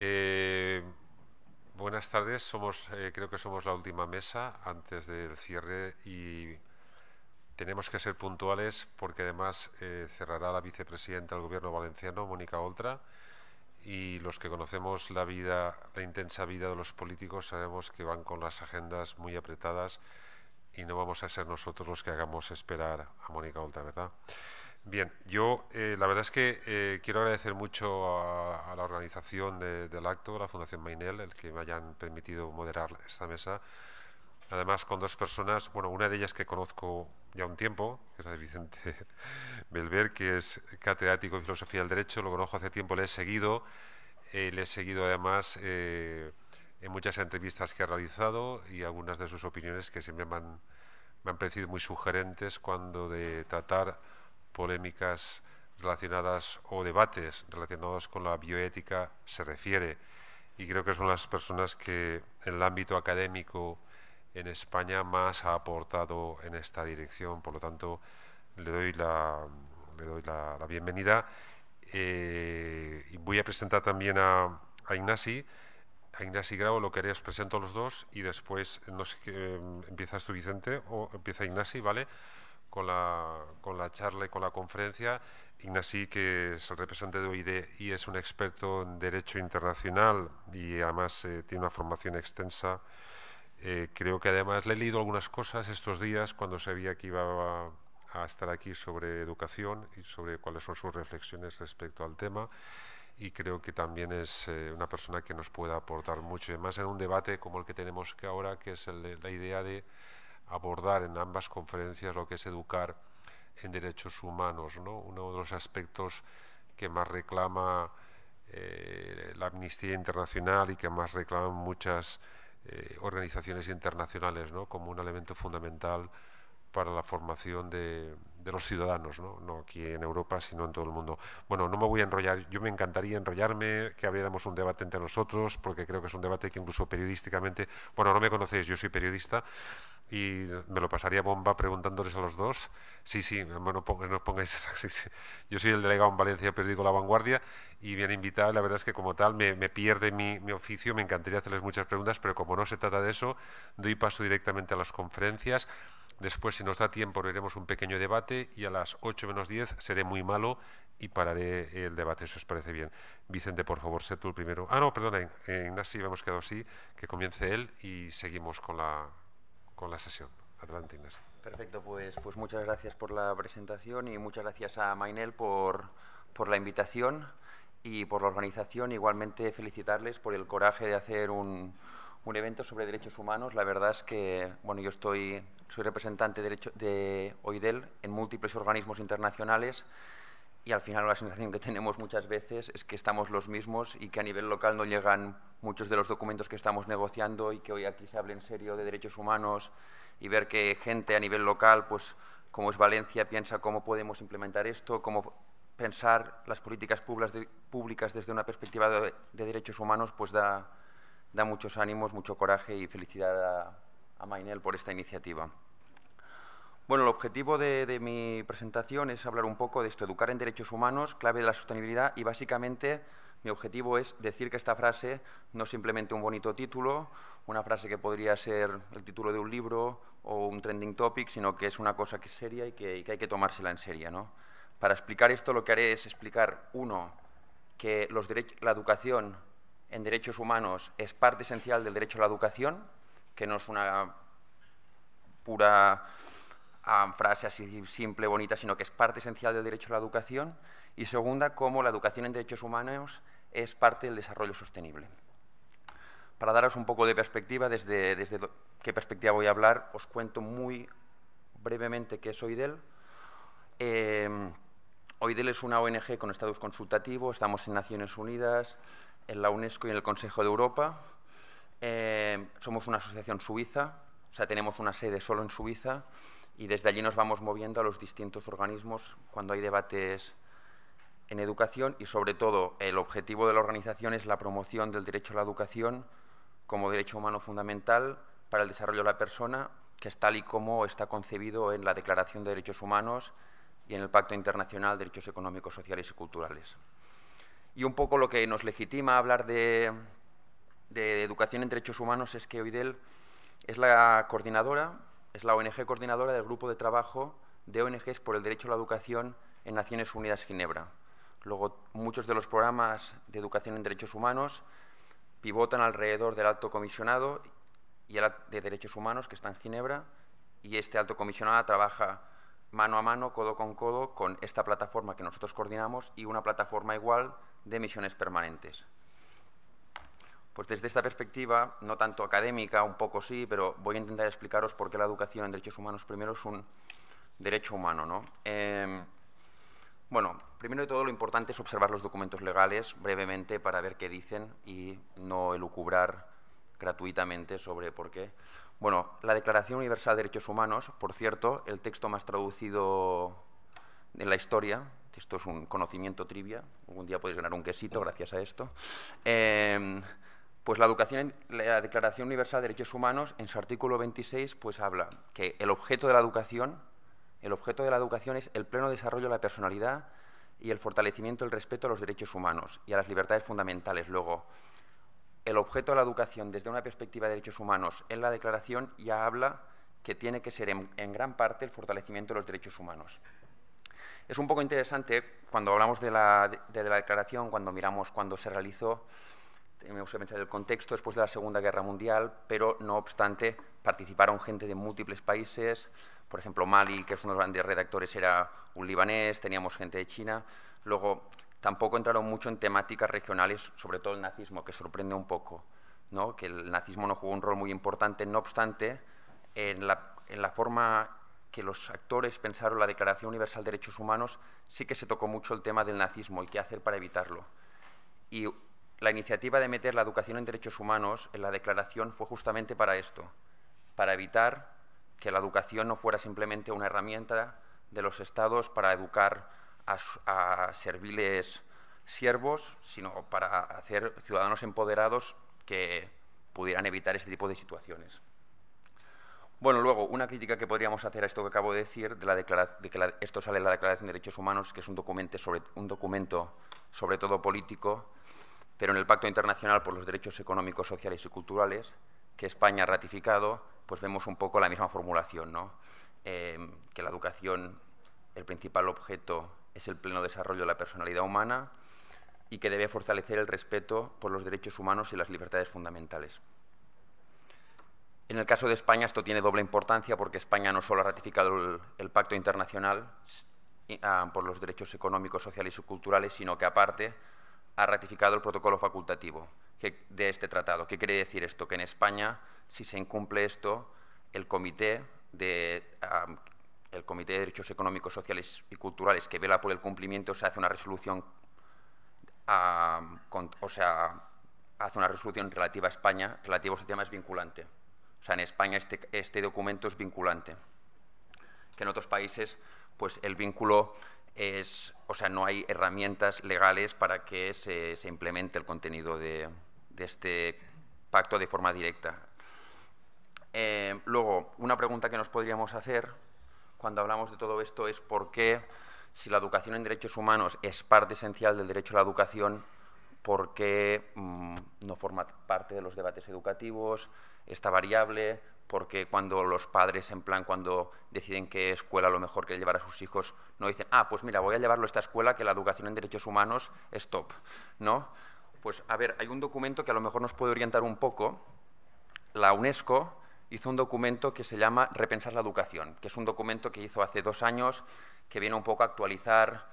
Eh, buenas tardes. Somos, eh, creo que somos la última mesa antes del cierre y tenemos que ser puntuales porque además eh, cerrará la vicepresidenta del Gobierno valenciano, Mónica Oltra, y los que conocemos la vida, la intensa vida de los políticos, sabemos que van con las agendas muy apretadas y no vamos a ser nosotros los que hagamos esperar a Mónica Oltra, ¿verdad? Bien, yo eh, la verdad es que eh, quiero agradecer mucho a, la organización del acto, a la Fundación Mainel, el que me hayan permitido moderar esta mesa. Además, con dos personas, bueno, una de ellas que conozco ya un tiempo, que es la de Vicente Belver, que es catedrático de Filosofía del Derecho, lo conozco hace tiempo, le he seguido, eh, le he seguido además en muchas entrevistas que ha realizado y algunas de sus opiniones que siempre me han, me han parecido muy sugerentes cuando de tratar polémicas relacionadas o debates relacionados con la bioética se refiere. Y creo que son las personas que en el ámbito académico en España más ha aportado en esta dirección. Por lo tanto, le doy la, doy la, bienvenida. Eh, y voy a presentar también a, a Ignasi. A Ignasi Grau lo que haré os presento a los dos y después, no sé, eh, ¿empiezas tú Vicente o empieza Ignasi? ¿Vale? con la, con la charla y con la conferencia. Ignasi, que es el representante de OID y es un experto en Derecho Internacional y además eh, tiene una formación extensa. Eh, creo que además le he leído algunas cosas estos días cuando sabía que iba a, estar aquí sobre educación y sobre cuáles son sus reflexiones respecto al tema y creo que también es eh, una persona que nos pueda aportar mucho, y además en un debate como el que tenemos que ahora, que es el, la idea de abordar en ambas conferencias lo que es educar en derechos humanos. ¿no? Uno de los aspectos que más reclama eh, la Amnistía Internacional y que más reclaman muchas eh, organizaciones internacionales ¿no? como un elemento fundamental para la formación de, los ciudadanos, ¿no? ¿no? aquí en Europa, sino en todo el mundo. Bueno, no me voy a enrollar, yo me encantaría enrollarme, que abriéramos un debate entre nosotros, porque creo que es un debate que incluso periodísticamente, bueno, no me conocéis, yo soy periodista, y me lo pasaría bomba preguntándoles a los dos. Sí, sí, no, no pongáis Yo soy el delegado en Valencia del periódico La Vanguardia y viene invitado. La verdad es que, como tal, me, pierde mi, mi, oficio. Me encantaría hacerles muchas preguntas, pero como no se trata de eso, doy paso directamente a las conferencias. Después, si nos da tiempo, veremos un pequeño debate y a las 8 menos 10 seré muy malo y pararé el debate, si os parece bien. Vicente, por favor, sé tú el primero. Ah, no, perdona, Ignacio, hemos quedado así, que comience él y seguimos con la con la sesión. Adelante, Inés. Perfecto, pues, pues muchas gracias por la presentación y muchas gracias a Mainel por, la invitación y por la organización. Igualmente felicitarles por el coraje de hacer un, evento sobre derechos humanos. La verdad es que, bueno, yo estoy, soy representante de OIDEL e en múltiples organismos internacionales y al final la sensación que tenemos muchas veces es que estamos los mismos y que a nivel local no llegan muchos de los documentos que estamos negociando y que hoy aquí se hable en serio de derechos humanos y ver que gente a nivel local, pues, como es Valencia, piensa cómo podemos implementar esto, cómo pensar las políticas públicas desde una perspectiva de, derechos humanos, pues da, muchos ánimos, mucho coraje y felicidad a, a Mainel por esta iniciativa. Bueno, el objetivo de, mi presentación es hablar un poco de esto, educar en derechos humanos, clave de la sostenibilidad y básicamente mi objetivo es decir que esta frase no es simplemente un bonito título, una frase que podría ser el título de un libro o un trending topic, sino que es una cosa que es seria y que, hay que tomársela en serio. Para explicar esto lo que haré es explicar, uno, que la educación en derechos humanos es parte esencial del derecho a la educación, que no es una pura um, frase así simple, bonita, sino que es parte esencial del derecho a la educación. Y segunda, cómo la educación en derechos humanos es parte del desarrollo sostenible. Para daros un poco de perspectiva, desde, desde qué perspectiva voy a hablar, os cuento muy brevemente qué es OIDEL. Eh, OIDEL es una ONG con estatus consultativo, estamos en Naciones Unidas, en la UNESCO y en el Consejo de Europa. Em, somos una asociación suiza, o sea, tenemos una sede solo en Suiza y desde allí nos vamos moviendo a los distintos organismos cuando hay debates en educación y sobre todo el objetivo de la organización es la promoción del derecho a la educación como derecho humano fundamental para el desarrollo de la persona, que es tal y como está concebido en la Declaración de Derechos Humanos y en el Pacto Internacional de Derechos Económicos, Sociales y Culturales. Y un poco lo que nos legitima hablar de, educación en derechos humanos es que OIDEL es la coordinadora es la ONG coordinadora del Grupo de Trabajo de ONGs por el Derecho a la Educación en Naciones Unidas Ginebra. Luego, muchos de los programas de educación en derechos humanos pivotan alrededor del alto comisionado y de derechos humanos que está en Ginebra y este alto comisionado trabaja mano a mano, codo con codo, con esta plataforma que nosotros coordinamos y una plataforma igual de misiones permanentes. Pues desde esta perspectiva, no tanto académica, un poco sí, pero voy a intentar explicaros por qué la educación en derechos humanos primero es un derecho humano. ¿no? Em, bueno, primero de todo lo importante es observar los documentos legales brevemente para ver qué dicen y no elucubrar gratuitamente sobre por qué. Bueno, la Declaración Universal de Derechos Humanos, por cierto, el texto más traducido en la historia, esto es un conocimiento trivia, algún día podéis ganar un quesito gracias a esto. Em, pues la, educación, la Declaración Universal de Derechos Humanos, en su artículo 26, pues habla que el objeto de la educación, el objeto de la educación es el pleno desarrollo de la personalidad y el fortalecimiento del respeto a los derechos humanos y a las libertades fundamentales. Luego, el objeto de la educación desde una perspectiva de derechos humanos en la Declaración ya habla que tiene que ser en, gran parte el fortalecimiento de los derechos humanos. Es un poco interesante cuando hablamos de la, de la declaración, cuando miramos cuándo se realizó, eh, me que pensar el contexto después de la Segunda Guerra Mundial, pero no obstante participaron gente de múltiples países, por ejemplo Mali, que es uno de los grandes redactores, era un libanés, teníamos gente de China, luego tampoco entraron mucho en temáticas regionales, sobre todo el nazismo, que sorprende un poco, ¿no? que el nazismo no jugó un rol muy importante, no obstante, en la, en la forma que los actores pensaron la Declaración Universal de Derechos Humanos, sí que se tocó mucho el tema del nazismo y qué hacer para evitarlo. Y la iniciativa de meter la educación en derechos humanos en la declaración fue justamente para esto, para evitar que la educación no fuera simplemente una herramienta de los estados para educar a, serviles siervos, sino para hacer ciudadanos empoderados que pudieran evitar este tipo de situaciones. Bueno, luego, una crítica que podríamos hacer a esto que acabo de decir, de, que esto sale en la Declaración de Derechos Humanos, que es un documento sobre todo político, pero en el Pacto Internacional por los Derechos Económicos, Sociales y Culturales, que España ha ratificado, pues vemos un poco la misma formulación, em, que la educación, el principal objeto es el pleno desarrollo de la personalidad humana y que debe fortalecer el respeto por los derechos humanos y las libertades fundamentales. En el caso de España esto tiene doble importancia porque España no solo ha ratificado el, Pacto Internacional ah, por los Derechos Económicos, Sociales y Culturales, sino que aparte ha ratificado el protocolo facultativo de este tratado. ¿Qué quiere decir esto? Que en España, si se incumple esto, el Comité de, Derechos Económicos, Sociales y Culturales que vela por el cumplimiento se hace una resolución, o sea, hace una resolución relativa a España, relativo a ese tema es vinculante. O sea, en España este, este documento es vinculante. Que en otros países, pues el vínculo es o sea, no hay herramientas legales para que se, implemente el contenido de, este pacto de forma directa. Eh, luego, una pregunta que nos podríamos hacer cuando hablamos de todo esto es por qué, si la educación en derechos humanos es parte esencial del derecho a la educación, por qué mm, no forma parte de los debates educativos, esta variable, porque cuando los padres, en plan, cuando deciden qué escuela lo mejor que llevar a sus hijos, no dicen, ah, pues mira, voy a llevarlo a esta escuela que la educación en derechos humanos es top, ¿no? Pues a ver, hay un documento que a lo mejor nos puede orientar un poco. La UNESCO hizo un documento que se llama Repensar la educación, que es un documento que hizo hace dos años, que viene un poco a actualizar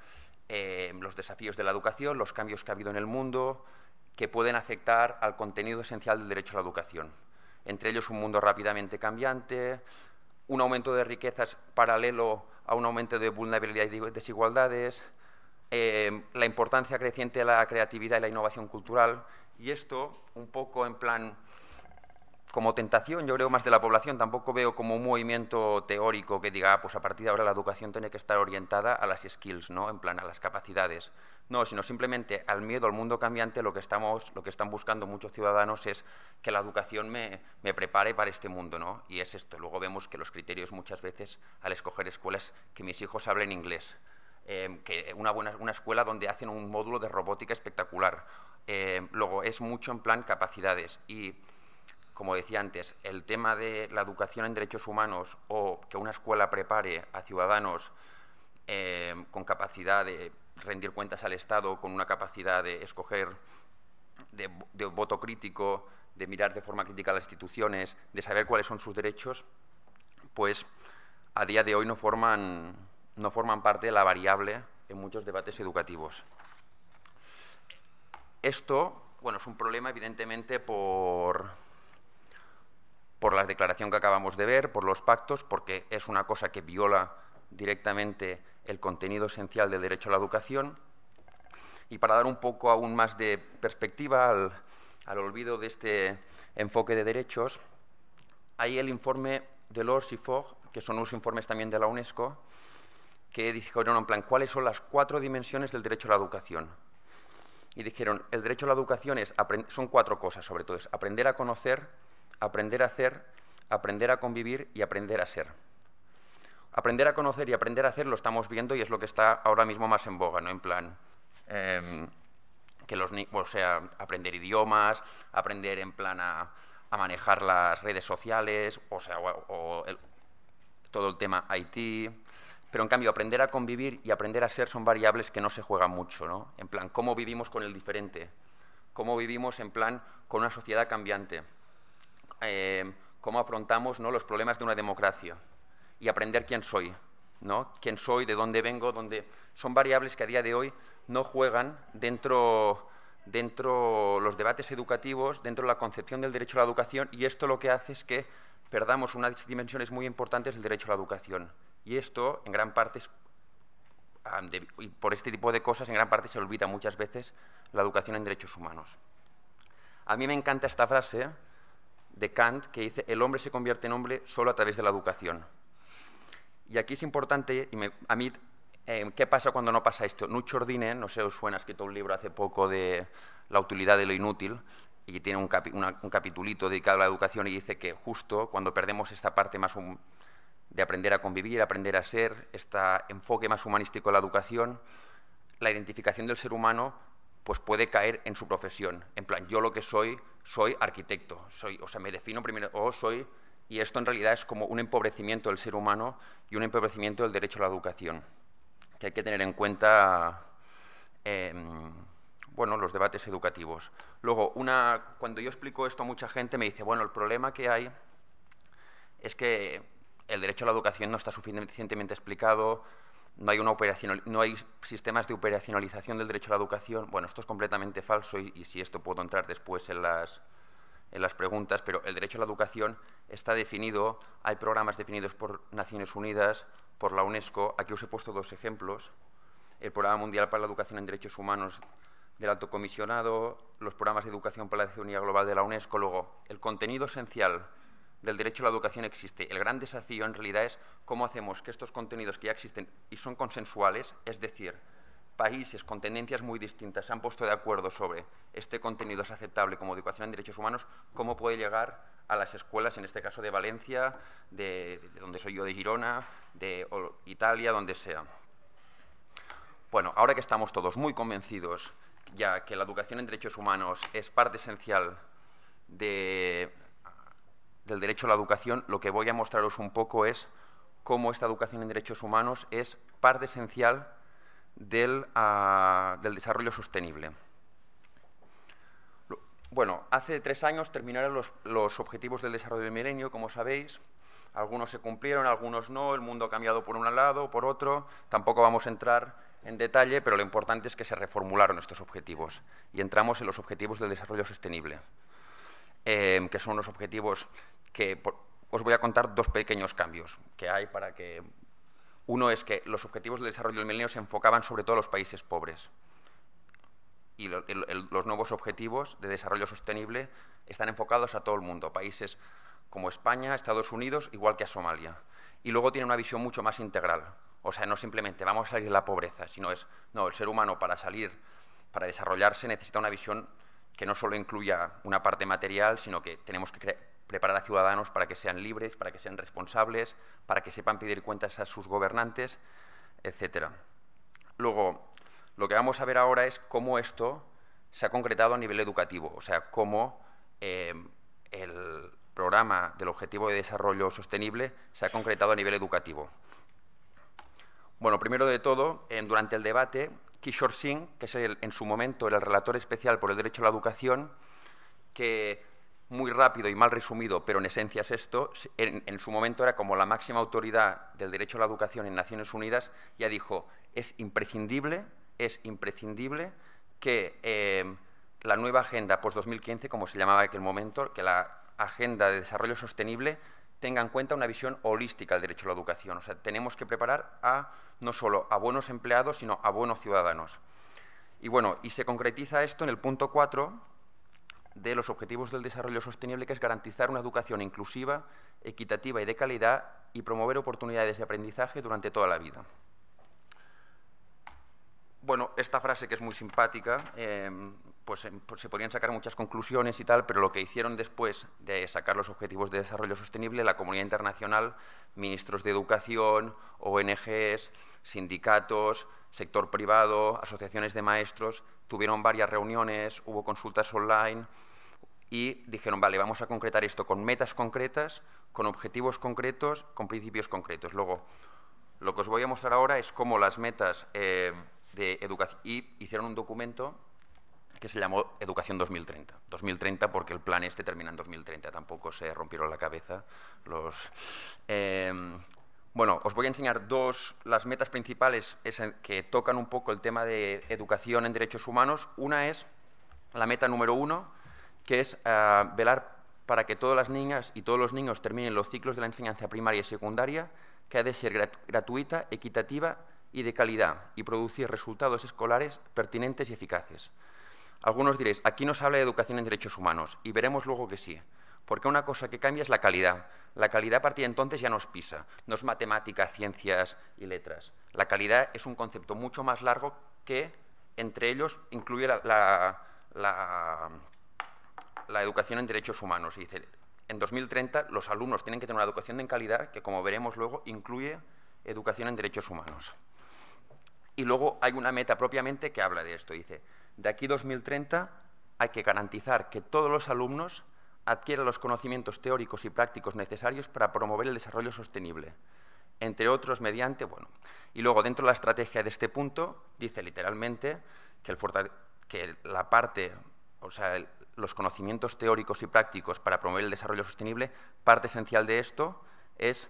eh, los desafíos de la educación, los cambios que ha habido en el mundo, que pueden afectar al contenido esencial del derecho a la educación entre ellos un mundo rápidamente cambiante, un aumento de riquezas paralelo a un aumento de vulnerabilidad y desigualdades, eh, la importancia creciente de la creatividad y la innovación cultural, y esto un poco en plan como tentación, yo creo, más de la población. Tampoco veo como un movimiento teórico que diga, ah, pues a partir de ahora la educación tiene que estar orientada a las skills, ¿no? En plan, a las capacidades. No, sino simplemente al miedo al mundo cambiante lo que, estamos, lo que están buscando muchos ciudadanos es que la educación me, prepare para este mundo, ¿no? Y es esto. Luego vemos que los criterios muchas veces al escoger escuelas, que mis hijos hablen inglés, eh, que una, buena, una escuela donde hacen un módulo de robótica espectacular. Eh, luego es mucho en plan capacidades y como decía antes, el tema de la educación en derechos humanos o que una escuela prepare a ciudadanos eh, con capacidad de rendir cuentas al Estado con una capacidad de escoger, de, voto crítico, de mirar de forma crítica a las instituciones, de saber cuáles son sus derechos, pues a día de hoy no forman, no forman parte de la variable en muchos debates educativos. Esto, bueno, es un problema evidentemente por, por la declaración que acabamos de ver, por los pactos, porque es una cosa que viola directamente el contenido esencial del derecho a la educación. Y para dar un poco aún más de perspectiva al, olvido de este enfoque de derechos, hay el informe de Lors y Fogg, que son unos informes también de la UNESCO, que dijeron en plan cuáles son las cuatro dimensiones del derecho a la educación. Y dijeron, el derecho a la educación es, son cuatro cosas sobre todo, es aprender a conocer, aprender a hacer, aprender a convivir y aprender a ser aprender a conocer y aprender a hacer lo estamos viendo y es lo que está ahora mismo más en boga, ¿no? En plan, em, que los o sea, aprender idiomas, aprender en plan a, manejar las redes sociales, o sea, todo el tema IT. Pero en cambio, aprender a convivir y aprender a ser son variables que no se juegan mucho, ¿no? En plan, cómo vivimos con el diferente, cómo vivimos en plan con una sociedad cambiante, eh, cómo afrontamos ¿no? los problemas de una democracia y aprender quién soy, Quién soy, de dónde vengo, dónde... Son variables que a día de hoy no juegan dentro dentro los debates educativos, dentro de la concepción del derecho a la educación, y esto lo que hace es que perdamos unas dimensiones muy importantes del derecho a la educación. Y esto, en gran parte, por este tipo de cosas, en gran parte se olvida muchas veces la educación en derechos humanos. A mí me encanta esta frase de Kant que dice, el hombre se convierte en hombre solo a través de la educación. Y aquí es importante, y a mí, eh, ¿qué pasa cuando no pasa esto? Nucho Ordine, no sé, os suena, ha escrito un libro hace poco de la utilidad de lo inútil, y tiene un, capitulito dedicado a la educación y dice que justo cuando perdemos esta parte más de aprender a convivir, aprender a ser, este enfoque más humanístico de la educación, la identificación del ser humano pues puede caer en su profesión. En plan, yo lo que soy, soy arquitecto, soy, o sea, me defino primero, o soy y esto en realidad es como un empobrecimiento del ser humano y un empobrecimiento del derecho a la educación, que hay que tener en cuenta em, bueno, los debates educativos. Luego, una, cuando yo explico esto a mucha gente me dice, bueno, el problema que hay es que el derecho a la educación no está suficientemente explicado, no hay, una operación no hay sistemas de operacionalización del derecho a la educación. Bueno, esto es completamente falso y, y si esto puedo entrar después en las, en las preguntas, pero el derecho a la educación está definido, hay programas definidos por Naciones Unidas, por la UNESCO. Aquí os he puesto dos ejemplos. El Programa Mundial para la Educación en Derechos Humanos del Alto Comisionado, los programas de educación para la ciudadanía global de la UNESCO. Luego, el contenido esencial del derecho a la educación existe. El gran desafío en realidad es cómo hacemos que estos contenidos que ya existen y son consensuales, es decir, países con tendencias muy distintas se han puesto de acuerdo sobre este contenido es aceptable como educación en derechos humanos, cómo puede llegar a las escuelas, en este caso de Valencia, de, donde soy yo, de Girona, de Italia, donde sea. Bueno, ahora que estamos todos muy convencidos ya que la educación en derechos humanos es parte esencial de, del derecho a la educación, lo que voy a mostraros un poco es cómo esta educación en derechos humanos es parte esencial Ah, del, desarrollo sostenible. Bueno, hace tres años terminaron los, objetivos del desarrollo del milenio, como sabéis. Algunos se cumplieron, algunos no, el mundo ha cambiado por un lado, por otro. Tampoco vamos a entrar en detalle, pero lo importante es que se reformularon estos objetivos y entramos en los objetivos del desarrollo sostenible, em, que son los objetivos que os voy a contar dos pequeños cambios que hay para que uno es que los objetivos de desarrollo del milenio se enfocaban sobre todo a los países pobres. Y los nuevos objetivos de desarrollo sostenible están enfocados a todo el mundo, países como España, Estados Unidos, igual que a Somalia. Y luego tiene una visión mucho más integral. O sea, no simplemente vamos a salir de la pobreza, sino es, no, el ser humano para salir, para desarrollarse, necesita una visión que no solo incluya una parte material, sino que tenemos que crear preparar a ciudadanos para que sean libres, para que sean responsables, para que sepan pedir cuentas a sus gobernantes, etcétera. Luego, lo que vamos a ver ahora es cómo esto se ha concretado a nivel educativo, o sea, cómo em, el programa del Objetivo de Desarrollo Sostenible se ha concretado a nivel educativo. Bueno, primero de todo, durante el debate, Kishore Singh, que es en su momento el relator especial por el derecho a la educación, que muy rápido y mal resumido, pero en esencia es esto, en, su momento era como la máxima autoridad del derecho a la educación en Naciones Unidas, ya dijo, es imprescindible, es imprescindible que eh, la nueva agenda post-2015, como se llamaba en aquel momento, que la agenda de desarrollo sostenible tenga en cuenta una visión holística del derecho a la educación. O sea, tenemos que preparar a no solo a buenos empleados, sino a buenos ciudadanos. Y bueno, y se concretiza esto en el punto 4, de los Objetivos del Desarrollo Sostenible, que es garantizar una educación inclusiva, equitativa y de calidad y promover oportunidades de aprendizaje durante toda la vida. Bueno, esta frase que es muy simpática, em, pues, em, pues, se podrían sacar muchas conclusiones y tal, pero lo que hicieron después de sacar los Objetivos de Desarrollo Sostenible, la comunidad internacional, ministros de educación, ONGs, sindicatos, sector privado, asociaciones de maestros, tuvieron varias reuniones, hubo consultas online y dijeron, vale, vamos a concretar esto con metas concretas, con objetivos concretos, con principios concretos. Luego, lo que os voy a mostrar ahora es cómo las metas eh, de educación... Y hicieron un documento que se llamó Educación 2030. 2030 porque el plan este termina en 2030, tampoco se rompieron la cabeza los... Eh, bueno, os voy a enseñar dos, las metas principales que tocan un poco el tema de educación en derechos humanos. Una es la meta número uno, que es eh, velar para que todas las niñas y todos los niños terminen los ciclos de la enseñanza primaria y secundaria, que ha de ser gratuita, equitativa y de calidad, y producir resultados escolares pertinentes y eficaces. Algunos diréis, aquí nos habla de educación en derechos humanos, y veremos luego que sí, porque una cosa que cambia es la calidad. La calidad a partir de entonces ya nos pisa, no es matemáticas, ciencias y letras. La calidad es un concepto mucho más largo que entre ellos incluye la, la educación en derechos humanos. Y dice, en 2030 los alumnos tienen que tener una educación en calidad que, como veremos luego, incluye educación en derechos humanos. Y luego hay una meta propiamente que habla de esto. Dice, de aquí 2030 hay que garantizar que todos los alumnos adquiera los conocimientos teóricos y prácticos necesarios para promover el desarrollo sostenible, entre otros mediante, bueno, y luego dentro de la estrategia de este punto dice literalmente que, la parte, o sea, los conocimientos teóricos y prácticos para promover el desarrollo sostenible, parte esencial de esto es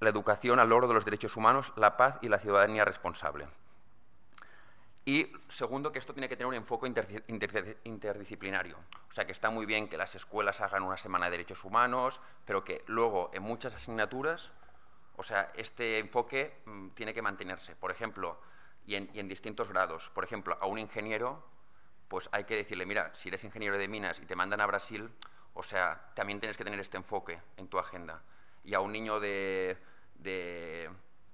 la educación al oro de los derechos humanos, la paz y la ciudadanía responsable. Y segundo, que esto tiene que tener un enfoque interdisciplinario. O sea, que está muy bien que las escuelas hagan una semana de derechos humanos, pero que luego en muchas asignaturas, o sea, este enfoque mm, tiene que mantenerse. Por ejemplo, y en, distintos grados. Por ejemplo, a un ingeniero, pues hay que decirle, mira, si eres ingeniero de minas y te mandan a Brasil, o sea, también tienes que tener este enfoque en tu agenda. Y a un niño de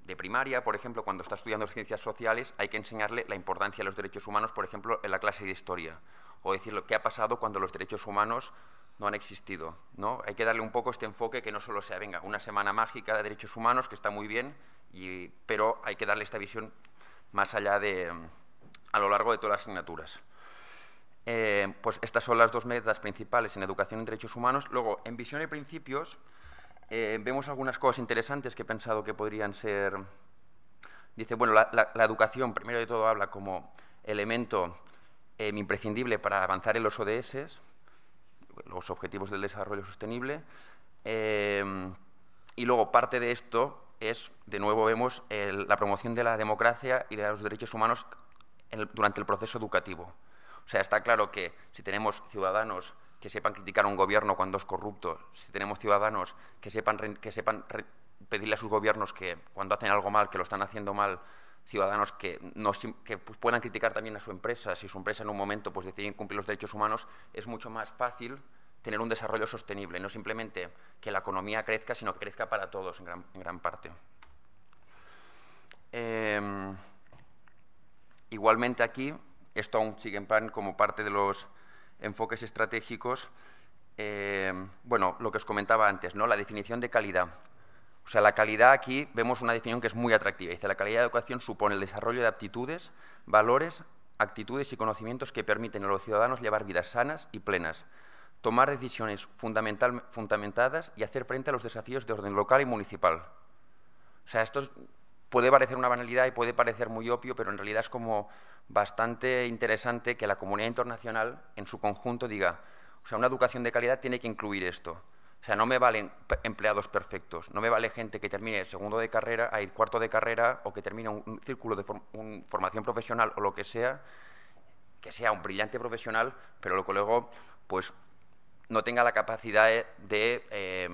de primaria, por ejemplo, cuando está estudiando ciencias sociales, hay que enseñarle la importancia de los derechos humanos, por ejemplo, en la clase de historia, o decirle lo que ha pasado cuando los derechos humanos no han existido. ¿no? Hay que darle un poco este enfoque que no solo sea, venga, una semana mágica de derechos humanos, que está muy bien, pero hay que darle esta visión más allá de mm, a lo largo de todas las asignaturas. Eh, pues estas son las dos metas principales en educación en derechos humanos. Luego, en visión y principios, eh, vemos algunas cosas interesantes que he pensado que podrían ser... Dice, bueno, la, educación, primero de todo, habla como elemento em, imprescindible para avanzar en los ODS, los Objetivos del Desarrollo Sostenible. Em, y luego parte de esto es, de nuevo vemos, la promoción de la democracia y de los derechos humanos durante el proceso educativo. O sea, está claro que si tenemos ciudadanos que sepan criticar a un gobierno cuando es corrupto, si tenemos ciudadanos que sepan, que sepan pedirle a sus gobiernos que cuando hacen algo mal, que lo están haciendo mal, ciudadanos que, pues, puedan criticar también a su empresa, si su empresa en un momento pues, decide incumplir los derechos humanos, es mucho más fácil tener un desarrollo sostenible, no simplemente que la economía crezca, sino que crezca para todos en gran, parte. Em, igualmente aquí, esto aún sigue en plan como parte de los enfoques estratégicos, eh, bueno, lo que os comentaba antes, ¿no? la definición de calidad. O sea, la calidad aquí vemos una definición que es muy atractiva. Dice, la calidad de educación supone el desarrollo de aptitudes, valores, actitudes y conocimientos que permiten a los ciudadanos llevar vidas sanas y plenas, tomar decisiones fundamentadas y hacer frente a los desafíos de orden local y municipal. O sea, esto puede parecer una banalidad y puede parecer muy obvio, pero en realidad es como bastante interesante que la comunidad internacional en su conjunto diga, o sea, una educación de calidad tiene que incluir esto. O sea, no me valen empleados perfectos, no me vale gente que termine segundo de carrera, a ir cuarto de carrera o que termine un, círculo de formación profesional o lo que sea, que sea un brillante profesional, pero lo luego pues no tenga la capacidad de, eh,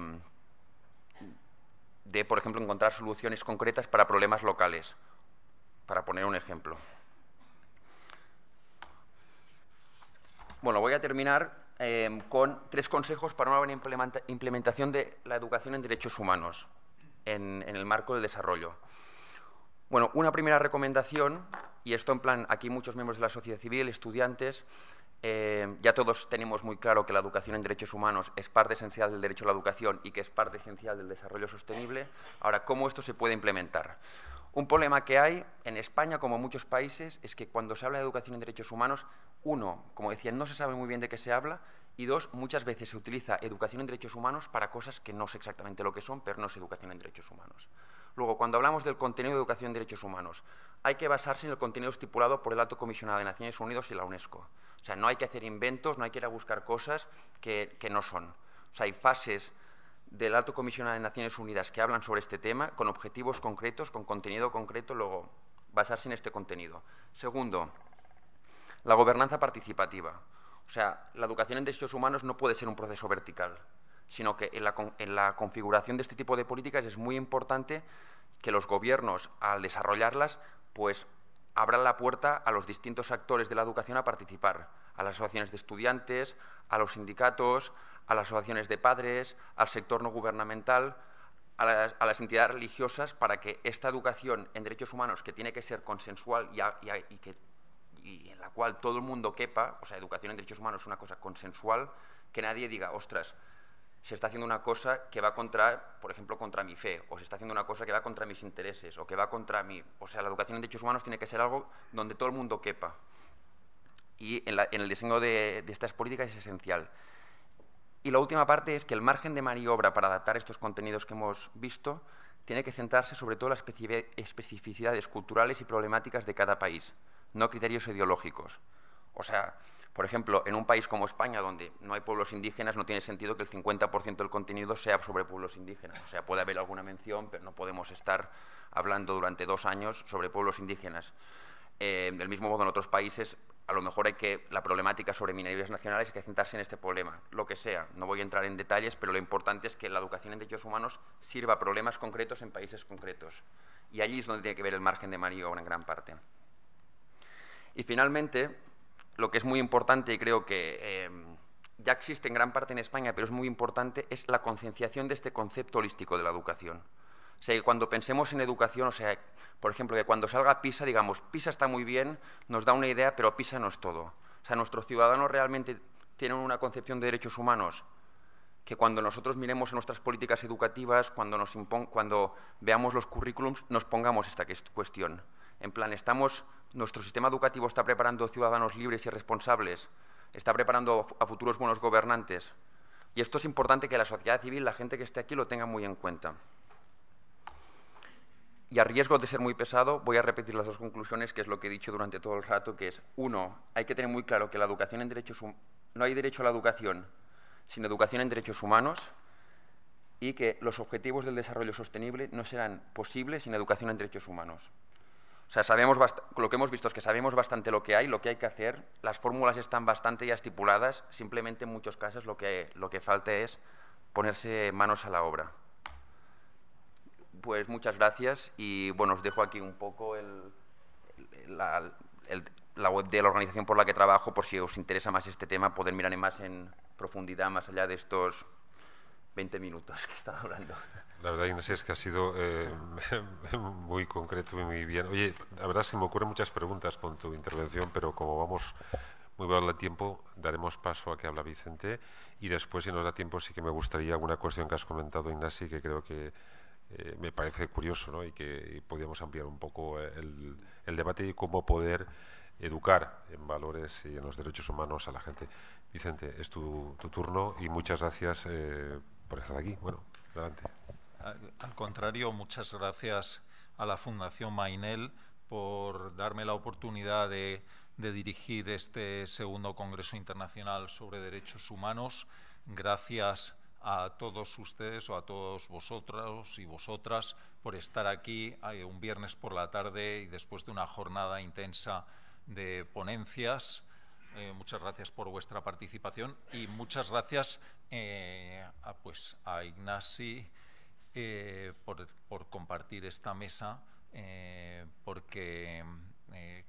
de, por ejemplo, encontrar soluciones concretas para problemas locales, para poner un ejemplo. Bueno, voy a terminar em, con tres consejos para una buena implementación de la educación en derechos humanos en, el marco del desarrollo. Bueno, una primera recomendación, y esto en plan, aquí muchos miembros de la sociedad civil, estudiantes, eh, ya todos tenemos muy claro que la educación en derechos humanos es parte esencial del derecho a la educación y que es parte esencial del desarrollo sostenible. Ahora, ¿cómo esto se puede implementar? Un problema que hay en España, como en muchos países, es que cuando se habla de educación en derechos humanos, uno, como decía, no se sabe muy bien de qué se habla y dos, muchas veces se utiliza educación en derechos humanos para cosas que no sé exactamente lo que son, pero no es educación en derechos humanos. Luego, cuando hablamos del contenido de educación en derechos humanos, hay que basarse en el contenido estipulado por el Alto Comisionado de Naciones Unidas y la UNESCO. O sea, no hay que hacer inventos, no hay que ir a buscar cosas que, no son. O sea, hay fases del Alto Comisionado de Naciones Unidas que hablan sobre este tema con objetivos concretos, con contenido concreto, luego basarse en este contenido. Segundo, la gobernanza participativa. O sea, la educación en derechos humanos no puede ser un proceso vertical, sino que en la, en la, configuración de este tipo de políticas es muy importante que los gobiernos, al desarrollarlas, pues abra la puerta a los distintos actores de la educación a participar, a las asociaciones de estudiantes, a los sindicatos, a las asociaciones de padres, al sector no gubernamental, a las, entidades religiosas, para que esta educación en derechos humanos, que tiene que ser consensual y en la cual todo el mundo quepa, o sea, educación en derechos humanos es una cosa consensual, que nadie diga, ostras, se está haciendo una cosa que va contra, por ejemplo, contra mi fe, o se está haciendo una cosa que va contra mis intereses, o que va contra mí. O sea, la educación en derechos humanos tiene que ser algo donde todo el mundo quepa. Y en, el diseño de, estas políticas es esencial. Y la última parte es que el margen de maniobra para adaptar estos contenidos que hemos visto tiene que centrarse sobre todo en las especificidades culturales y problemáticas de cada país, no criterios ideológicos. O sea, por ejemplo, en un país como España, donde no hay pueblos indígenas, no tiene sentido que el 50% del contenido sea sobre pueblos indígenas. O sea, puede haber alguna mención, pero no podemos estar hablando durante dos años sobre pueblos indígenas. Eh, del mismo modo, en otros países, a lo mejor hay que la problemática sobre minerías nacionales hay que centrarse en este problema, lo que sea. No voy a entrar en detalles, pero lo importante es que la educación en derechos humanos sirva a problemas concretos en países concretos. Y allí es donde tiene que ver el margen de maniobra en gran parte. Y finalmente, lo que es muy importante y creo que eh, ya existe en gran parte en España, pero es muy importante, es la concienciación de este concepto holístico de la educación. O sea, que cuando pensemos en educación, o sea, por ejemplo, que cuando salga PISA, digamos, PISA está muy bien, nos da una idea, pero PISA no es todo. O sea, nuestros ciudadanos realmente tienen una concepción de derechos humanos que cuando nosotros miremos en nuestras políticas educativas, cuando, nos cuando veamos los currículums, nos pongamos esta cuestión. En plan, estamos nuestro sistema educativo está preparando ciudadanos libres y responsables, está preparando a futuros buenos gobernantes. Y esto es importante que la sociedad civil, la gente que esté aquí, lo tenga muy en cuenta. Y a riesgo de ser muy pesado, voy a repetir las dos conclusiones, que es lo que he dicho durante todo el rato, que es, uno, hay que tener muy claro que la educación en derechos no hay derecho a la educación sin educación en derechos humanos y que los objetivos del desarrollo sostenible no serán posibles sin educación en derechos humanos. O sea, sabemos lo que hemos visto es que sabemos bastante lo que hay, lo que hay que hacer, las fórmulas están bastante ya estipuladas, simplemente en muchos casos lo que, lo que falta es ponerse manos a la obra. Pues muchas gracias y bueno, os dejo aquí un poco la, la, web de la organización por la que trabajo, por si os interesa más este tema, poder mirar más en profundidad más allá de estos 20 minutos que estaba hablando. La verdad, Inés, es que ha sido eh, muy concreto y muy bien. Oye, la verdad se me ocurren muchas preguntas con tu intervención, pero como vamos muy bajo el tiempo, daremos paso a que habla Vicente y después, si nos da tiempo, sí que me gustaría alguna cuestión que has comentado, y que creo que eh, me parece curioso ¿no? y que podríamos ampliar un poco eh, el, debate y cómo poder educar en valores y en los derechos humanos a la gente. Vicente, es tu, turno y muchas gracias eh, por estar aquí. Bueno, adelante. Al contrario, muchas gracias a la Fundación Mainel por darme la oportunidad de, de dirigir este segundo Congreso Internacional sobre Derechos Humanos. Gracias a todos ustedes o a todos vosotros y vosotras por estar aquí eh, un viernes por la tarde y después de una jornada intensa de ponencias. Eh, muchas gracias por vuestra participación y muchas gracias eh, a, pues, a Ignasi eh, por, compartir esta mesa, porque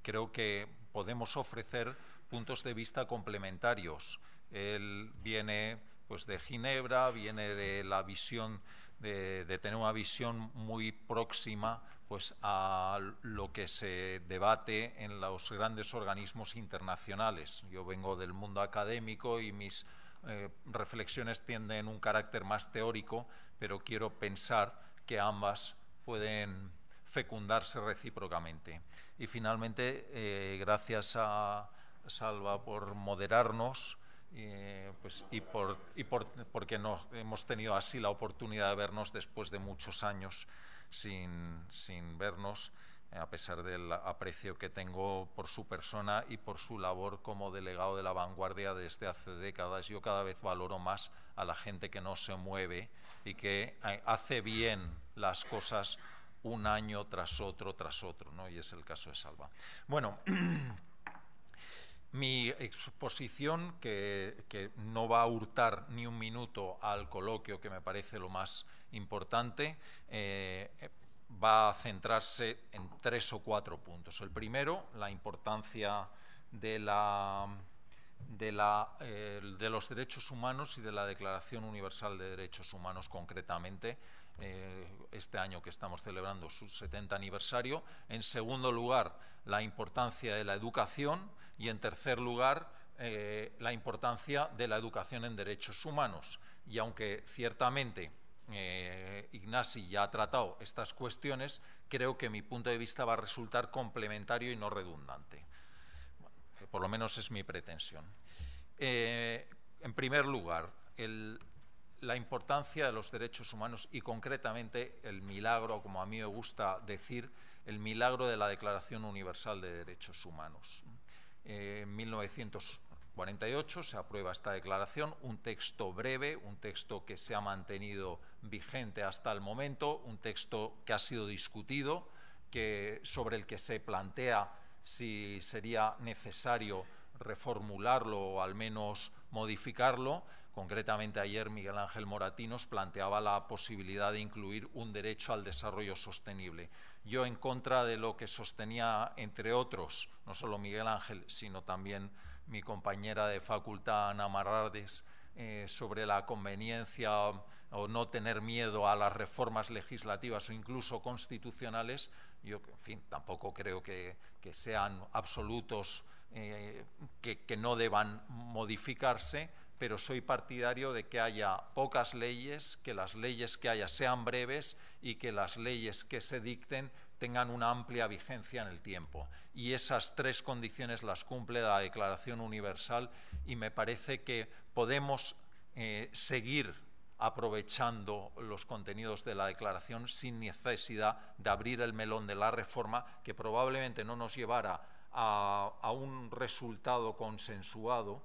creo que podemos ofrecer puntos de vista complementarios. Él viene pues, de Ginebra, viene de la visión, de tener una visión muy próxima pues a lo que se debate en los grandes organismos internacionales. Yo vengo del mundo académico y mis eh, reflexiones tienden un carácter más teórico, pero quiero pensar que ambas pueden fecundarse recíprocamente. Y finalmente, eh, gracias a Salva por moderarnos. Eh, pues, y, porque hemos tenido así la oportunidad de vernos después de muchos años sin, vernos, eh, a pesar del aprecio que tengo por su persona y por su labor como delegado de la vanguardia desde este hace décadas, yo cada vez valoro más a la gente que no se mueve y que eh, hace bien las cosas un año tras otro, tras otro, ¿no? Y es el caso de Salva. Bueno. mi exposición, que, no va a hurtar ni un minuto al coloquio, que me parece lo más importante, eh, va a centrarse en tres o cuatro puntos. El primero, la importancia de eh, los derechos humanos y de la Declaración Universal de Derechos Humanos concretamente, eh, este año que estamos celebrando su 70 aniversario. En segundo lugar, la importancia de la educación y, en tercer lugar, eh, la importancia de la educación en derechos humanos. Y aunque ciertamente eh, Ignasi ya ha tratado estas cuestiones, creo que mi punto de vista va a resultar complementario y no redundante. Eh, por lo menos es mi pretensión. en primer lugar, el, la importancia de los derechos humanos y concretamente el milagro, como a mí me gusta decir, el milagro de la Declaración Universal de Derechos Humanos. Eh, en 1948 se aprueba esta declaración, un texto breve, un texto que se ha mantenido vigente hasta el momento, un texto que ha sido discutido, que, sobre el que se plantea si sería necesario reformularlo o al menos modificarlo, Concretamente ayer Miguel Ángel Moratinos planteaba la posibilidad de incluir un derecho al desarrollo sostenible. Yo en contra de lo que sostenía, entre otros, no solo Miguel Ángel, sino también mi compañera de facultad Ana Marrardes... Eh, sobre la conveniencia o no tener miedo a las reformas legislativas o incluso constitucionales, yo, en fin, tampoco creo que, sean absolutos eh, que no deban modificarse pero soy partidario de que haya pocas leyes, que las leyes que haya sean breves y que las leyes que se dicten tengan una amplia vigencia en el tiempo. Y esas tres condiciones las cumple la Declaración Universal y me parece que podemos eh, seguir aprovechando los contenidos de la declaración sin necesidad de abrir el melón de la reforma, que probablemente no nos llevara a un resultado consensuado,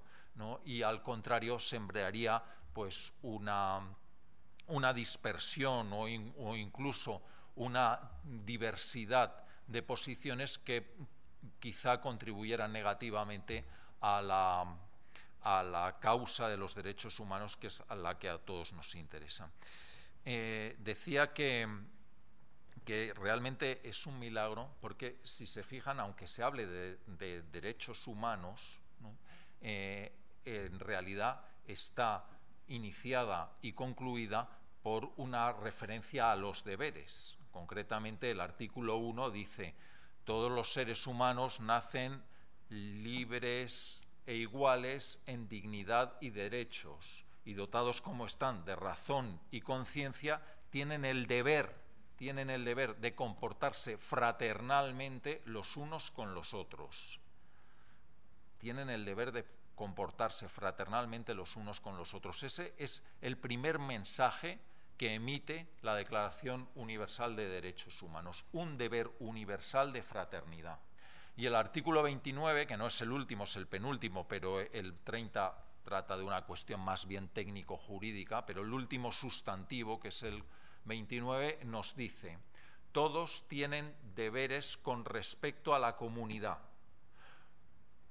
y al contrario sembraría pues, una, una dispersión o, incluso una diversidad de posiciones que quizá contribuyeran negativamente a la, a la causa de los derechos humanos, que es a la que a todos nos interesa. Eh, decía que, que, realmente es un milagro, porque si se fijan, aunque se hable de, derechos humanos, eh, en realidad está iniciada y concluida por una referencia a los deberes. Concretamente, el artículo 1 dice, todos los seres humanos nacen libres e iguales en dignidad y derechos, y dotados como están de razón y conciencia, tienen el deber, tienen el deber de comportarse fraternalmente los unos con los otros. Tienen el deber de comportarse fraternalmente los unos con los otros. Ese es el primer mensaje que emite la Declaración Universal de Derechos Humanos, un deber universal de fraternidad. Y el artículo 29, que no es el último, es el penúltimo, pero el 30 trata de una cuestión más bien técnico-jurídica, pero el último sustantivo, que es el 29, nos dice, todos tienen deberes con respecto a la comunidad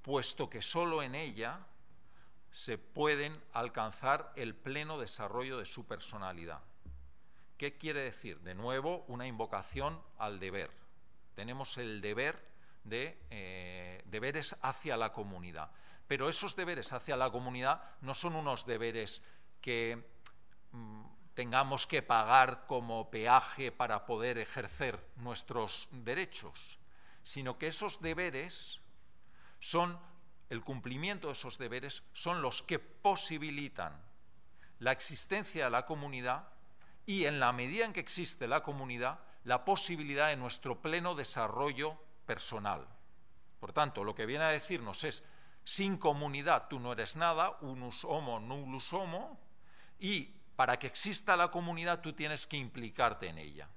puesto que solo en ella se pueden alcanzar el pleno desarrollo de su personalidad. ¿Qué quiere decir? De nuevo, una invocación al deber. Tenemos el deber de eh, deberes hacia la comunidad. Pero esos deberes hacia la comunidad no son unos deberes que mm, tengamos que pagar como peaje para poder ejercer nuestros derechos, sino que esos deberes son el cumplimiento de esos deberes son los que posibilitan la existencia de la comunidad y en la medida en que existe la comunidad, la posibilidad de nuestro pleno desarrollo personal. Por tanto, lo que viene a decirnos es, sin comunidad tú no eres nada, unus homo, nullus homo, y para que exista la comunidad tú tienes que implicarte en ella.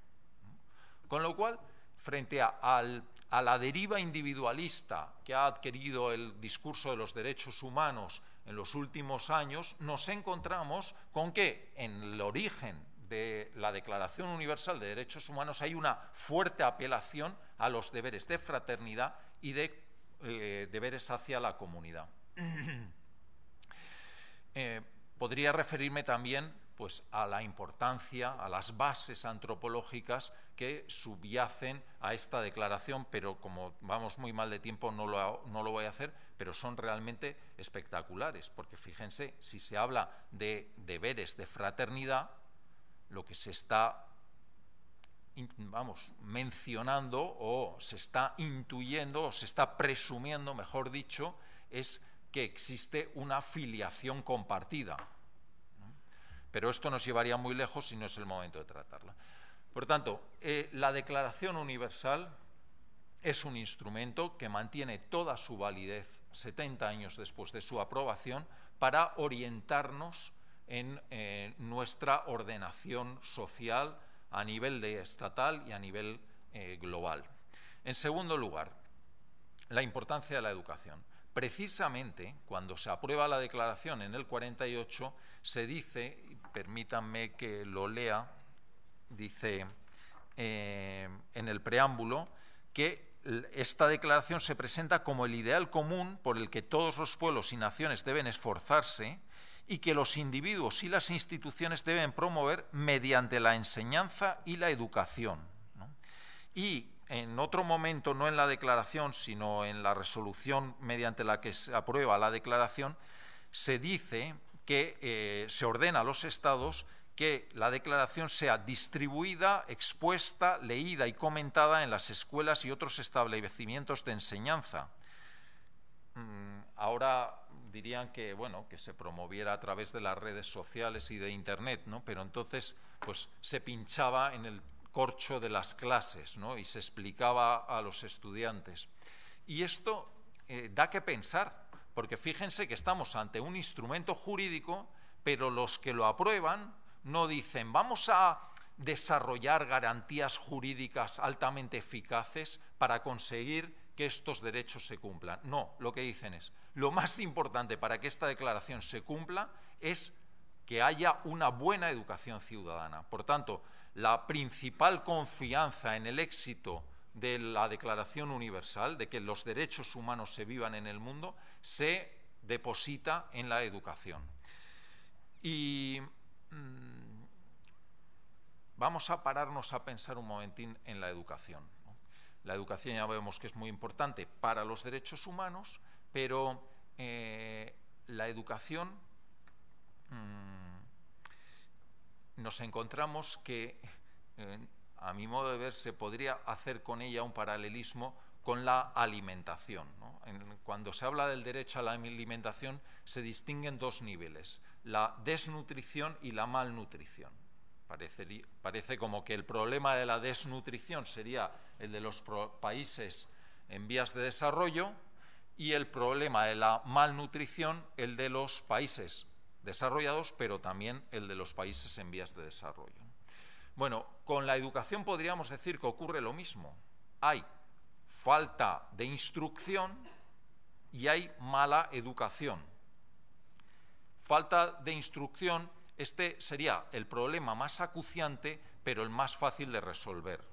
Con lo cual, frente al a la deriva individualista que ha adquirido el discurso de los derechos humanos en los últimos años, nos encontramos con que en el origen de la Declaración Universal de Derechos Humanos hay una fuerte apelación a los deberes de fraternidad y de eh, deberes hacia la comunidad. Eh, podría referirme también pues, a la importancia, a las bases antropológicas que subyacen a esta declaración, pero como vamos muy mal de tiempo no lo, no lo voy a hacer, pero son realmente espectaculares, porque fíjense, si se habla de deberes de fraternidad, lo que se está vamos, mencionando o se está intuyendo o se está presumiendo, mejor dicho, es que existe una filiación compartida. Pero esto nos llevaría muy lejos si no es el momento de tratarla. Por tanto, eh, la Declaración Universal es un instrumento que mantiene toda su validez 70 años después de su aprobación para orientarnos en eh, nuestra ordenación social a nivel de estatal y a nivel eh, global. En segundo lugar, la importancia de la educación. Precisamente cuando se aprueba la declaración en el 48 se dice permítanme que lo lea, dice eh, en el preámbulo que esta declaración se presenta como el ideal común por el que todos los pueblos y naciones deben esforzarse y que los individuos y las instituciones deben promover mediante la enseñanza y la educación. Y en otro momento, no en la declaración, sino en la resolución mediante la que se aprueba la declaración, se dice que eh, se ordena a los Estados que la declaración sea distribuida, expuesta, leída y comentada en las escuelas y otros establecimientos de enseñanza. Mm, ahora dirían que bueno que se promoviera a través de las redes sociales y de internet, Pero entonces pues se pinchaba en el corcho de las clases, Y se explicaba a los estudiantes. Y esto eh, da que pensar, porque fíjense que estamos ante un instrumento jurídico, pero los que lo aprueban no dicen vamos a desarrollar garantías jurídicas altamente eficaces para conseguir que estos derechos se cumplan. No, lo que dicen es, lo más importante para que esta declaración se cumpla es que haya una buena educación ciudadana. Por tanto, la principal confianza en el éxito de la Declaración Universal, de que los derechos humanos se vivan en el mundo, se deposita en la educación. Y mm, vamos a pararnos a pensar un momentín en la educación. La educación ya vemos que es muy importante para los derechos humanos, pero eh, la educación mm, nos encontramos que eh, a mi modo de ver, se podría hacer con ella un paralelismo con la alimentación. cuando se habla del derecho a la alimentación se distinguen dos niveles, la desnutrición y la malnutrición. parece como que el problema de la desnutrición sería el de los países en vías de desarrollo y el problema de la malnutrición el de los países desarrollados, pero también el de los países en vías de desarrollo. Bueno, con la educación podríamos decir que ocurre lo mismo. Hay falta de instrucción y hay mala educación. Falta de instrucción, este sería el problema más acuciante, pero el más fácil de resolver.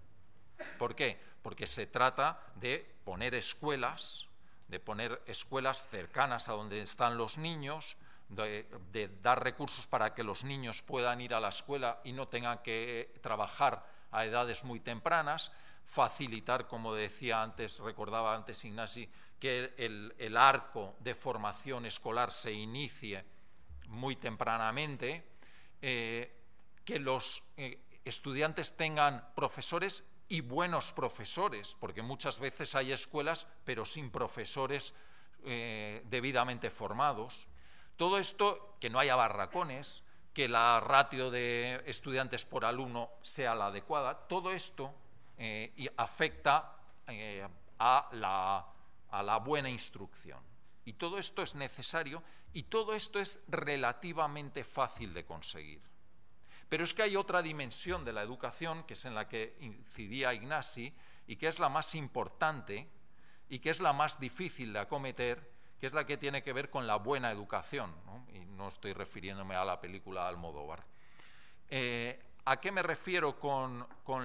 ¿Por qué? Porque se trata de poner escuelas, de poner escuelas cercanas a donde están los niños, de, dar recursos para que los niños puedan ir a la escuela y no tengan que eh, trabajar a edades muy tempranas, facilitar, como decía antes, recordaba antes Ignasi, que el, arco de formación escolar se inicie muy tempranamente, eh, que los eh, estudiantes tengan profesores y buenos profesores, porque muchas veces hay escuelas pero sin profesores debidamente formados, todo esto, que no haya barracones, que la ratio de estudiantes por alumno sea la adecuada, todo esto eh, afecta eh, a, la, buena instrucción. Y todo esto es necesario y todo esto es relativamente fácil de conseguir. Pero es que hay otra dimensión de la educación, que es en la que incidía Ignasi, y que es la más importante y que es la más difícil de acometer, que es la que tiene que ver con la buena educación, y no estoy refiriéndome a la película Almodóvar. Eh, ¿A qué me refiero con,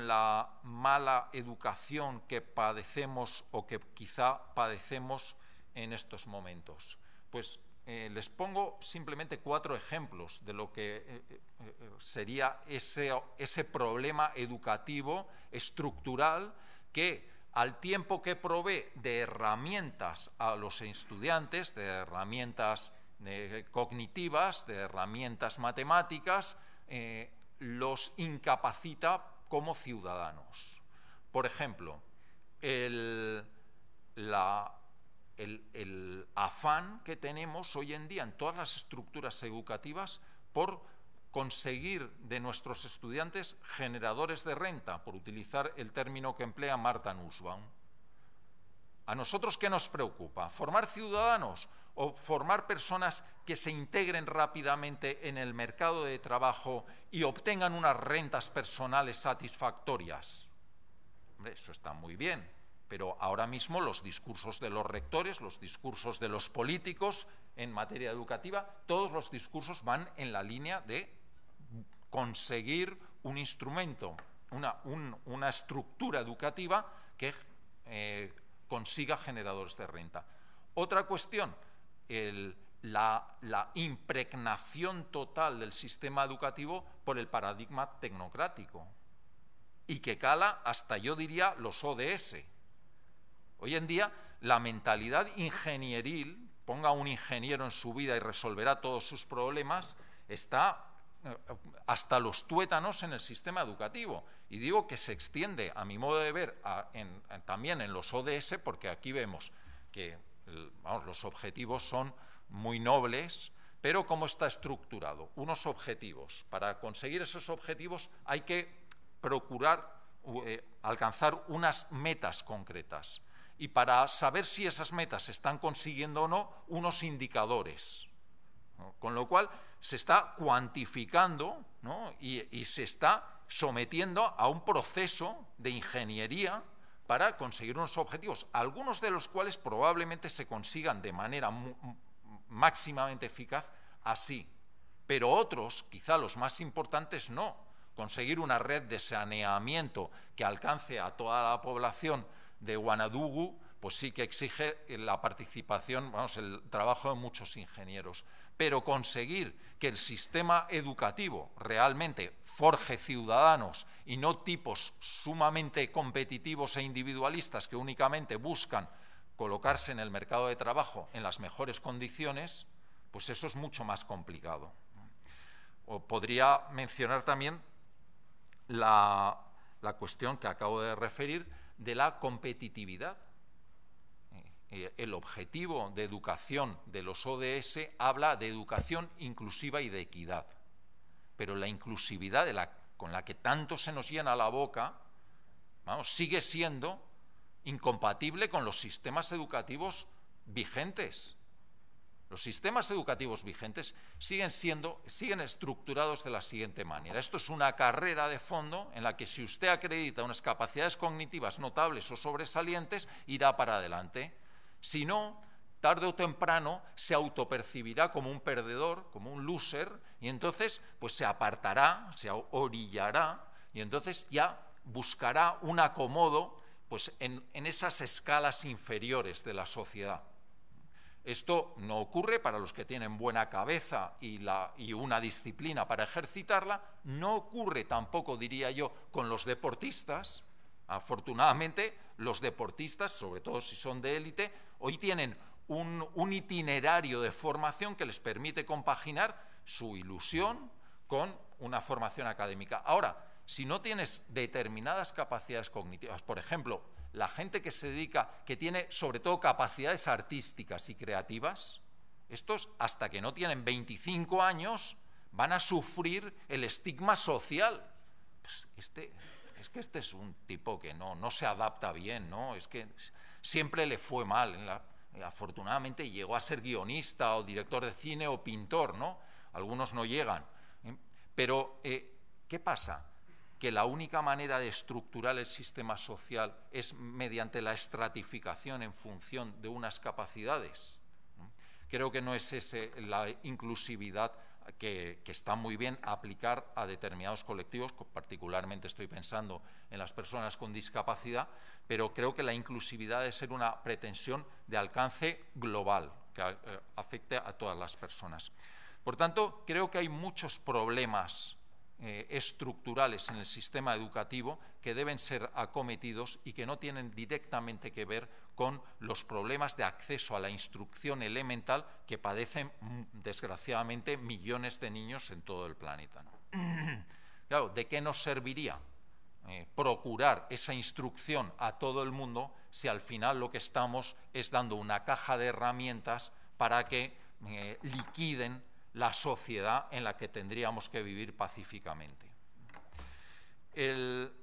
la mala educación que padecemos o que quizá padecemos en estos momentos? Pues eh, les pongo simplemente cuatro ejemplos de lo que eh, sería ese, ese problema educativo estructural que al tiempo que provee de herramientas a los estudiantes, de herramientas eh, cognitivas, de herramientas matemáticas, eh, los incapacita como ciudadanos. Por ejemplo, el, el afán que tenemos hoy en día en todas las estructuras educativas por conseguir de nuestros estudiantes generadores de renta, por utilizar el término que emplea Marta Nussbaum. ¿A nosotros qué nos preocupa? ¿Formar ciudadanos o formar personas que se integren rápidamente en el mercado de trabajo y obtengan unas rentas personales satisfactorias? eso está muy bien, pero ahora mismo los discursos de los rectores, los discursos de los políticos en materia educativa, todos los discursos van en la línea de conseguir un instrumento, una, una estructura educativa que eh, consiga generadores de renta. Otra cuestión, la, la, impregnación total del sistema educativo por el paradigma tecnocrático y que cala hasta, yo diría, los ODS. Hoy en día, la mentalidad ingenieril, ponga un ingeniero en su vida y resolverá todos sus problemas, está hasta los tuétanos en el sistema educativo. Y digo que se extiende, a mi modo de ver, también en los ODS, porque aquí vemos que los objetivos son muy nobles, pero cómo está estructurado. Unos objetivos. Para conseguir esos objetivos hay que procurar eh, alcanzar unas metas concretas. Y para saber si esas metas se están consiguiendo o no, unos indicadores con lo cual se está cuantificando y, se está sometiendo a un proceso de ingeniería para conseguir unos objetivos, algunos de los cuales probablemente se consigan de manera máximamente eficaz así, pero otros, quizá los más importantes, no. Conseguir una red de saneamiento que alcance a toda la población de Guanadugu, pues sí que exige la participación, vamos, el trabajo de muchos ingenieros pero conseguir que el sistema educativo realmente forje ciudadanos y no tipos sumamente competitivos e individualistas que únicamente buscan colocarse en el mercado de trabajo en las mejores condiciones, pues eso es mucho más complicado. podría mencionar también la cuestión que acabo de referir de la competitividad eh, el objetivo de educación de los ODS habla de educación inclusiva y de equidad. Pero la inclusividad con la que tanto se nos llena la boca, vamos, sigue siendo incompatible con los sistemas educativos vigentes. Los sistemas educativos vigentes siguen siendo, siguen estructurados de la siguiente manera. Esto es una carrera de fondo en la que si usted acredita unas capacidades cognitivas notables o sobresalientes, irá para adelante si no, tarde o temprano se autopercibirá como un perdedor, como un loser, y entonces pues se apartará, se orillará, y entonces ya buscará un acomodo pues, en, esas escalas inferiores de la sociedad. Esto no ocurre para los que tienen buena cabeza y, y, una disciplina para ejercitarla, no ocurre tampoco, diría yo, con los deportistas. Afortunadamente, los deportistas, sobre todo si son de élite, hoy tienen un, itinerario de formación que les permite compaginar su ilusión con una formación académica. Ahora, si no tienes determinadas capacidades cognitivas, por ejemplo, la gente que se dedica, que tiene sobre todo capacidades artísticas y creativas, estos hasta que no tienen 25 años van a sufrir el estigma social. Pues este es que este es un tipo que no, no se adapta bien, ¿no? Es que siempre le fue mal. afortunadamente llegó a ser guionista o director de cine o pintor, ¿no? Algunos no llegan. ¿eh? Pero, eh, ¿qué pasa? Que la única manera de estructurar el sistema social es mediante la estratificación en función de unas capacidades. Creo que no es esa la inclusividad que, está muy bien aplicar a determinados colectivos, particularmente estoy pensando en las personas con discapacidad, pero creo que la inclusividad debe ser una pretensión de alcance global que eh, afecte a todas las personas. Por tanto, creo que hay muchos problemas eh, estructurales en el sistema educativo que deben ser acometidos y que no tienen directamente que ver con los problemas de acceso a la instrucción elemental que padecen, mm, desgraciadamente, millones de niños en todo el planeta. ¿de qué nos serviría eh, procurar esa instrucción a todo el mundo si al final lo que estamos es dando una caja de herramientas para que eh, liquiden la sociedad en la que tendríamos que vivir pacíficamente. en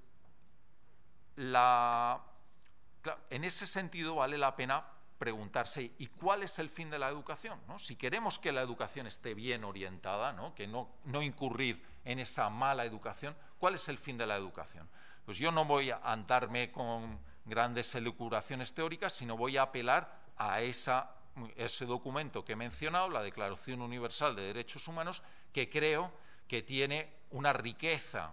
ese sentido vale la pena preguntarse, ¿y cuál es el fin de la educación? Si queremos que la educación esté bien orientada, que no, no incurrir en esa mala educación, ¿cuál es el fin de la educación? Pues yo no voy a andarme con grandes elucuraciones teóricas, sino voy a apelar a esa ese documento que he mencionado, la Declaración Universal de Derechos Humanos, que creo que tiene una riqueza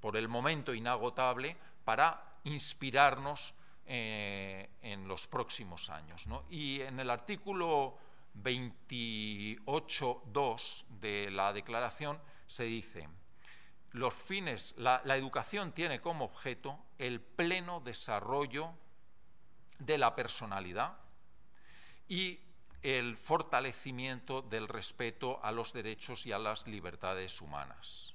por el momento inagotable para inspirarnos eh, en los próximos años. Y en el artículo 28.2 de la declaración se dice, los fines, la educación tiene como objeto el pleno desarrollo de la personalidad, y el fortalecimiento del respeto a los derechos y a las libertades humanas.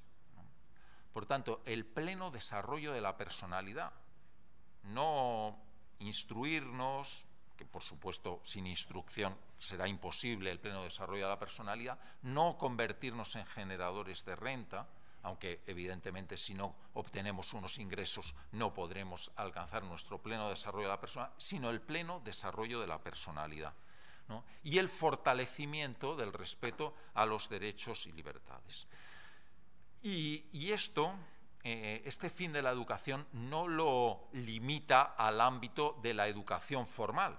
Por tanto, el pleno desarrollo de la personalidad, no instruirnos, que por supuesto sin instrucción será imposible el pleno desarrollo de la personalidad, no convertirnos en generadores de renta, aunque evidentemente si no obtenemos unos ingresos no podremos alcanzar nuestro pleno desarrollo de la persona, sino el pleno desarrollo de la personalidad. Y el fortalecimiento del respeto a los derechos y libertades. Y, esto, eh, este fin de la educación, no lo limita al ámbito de la educación formal,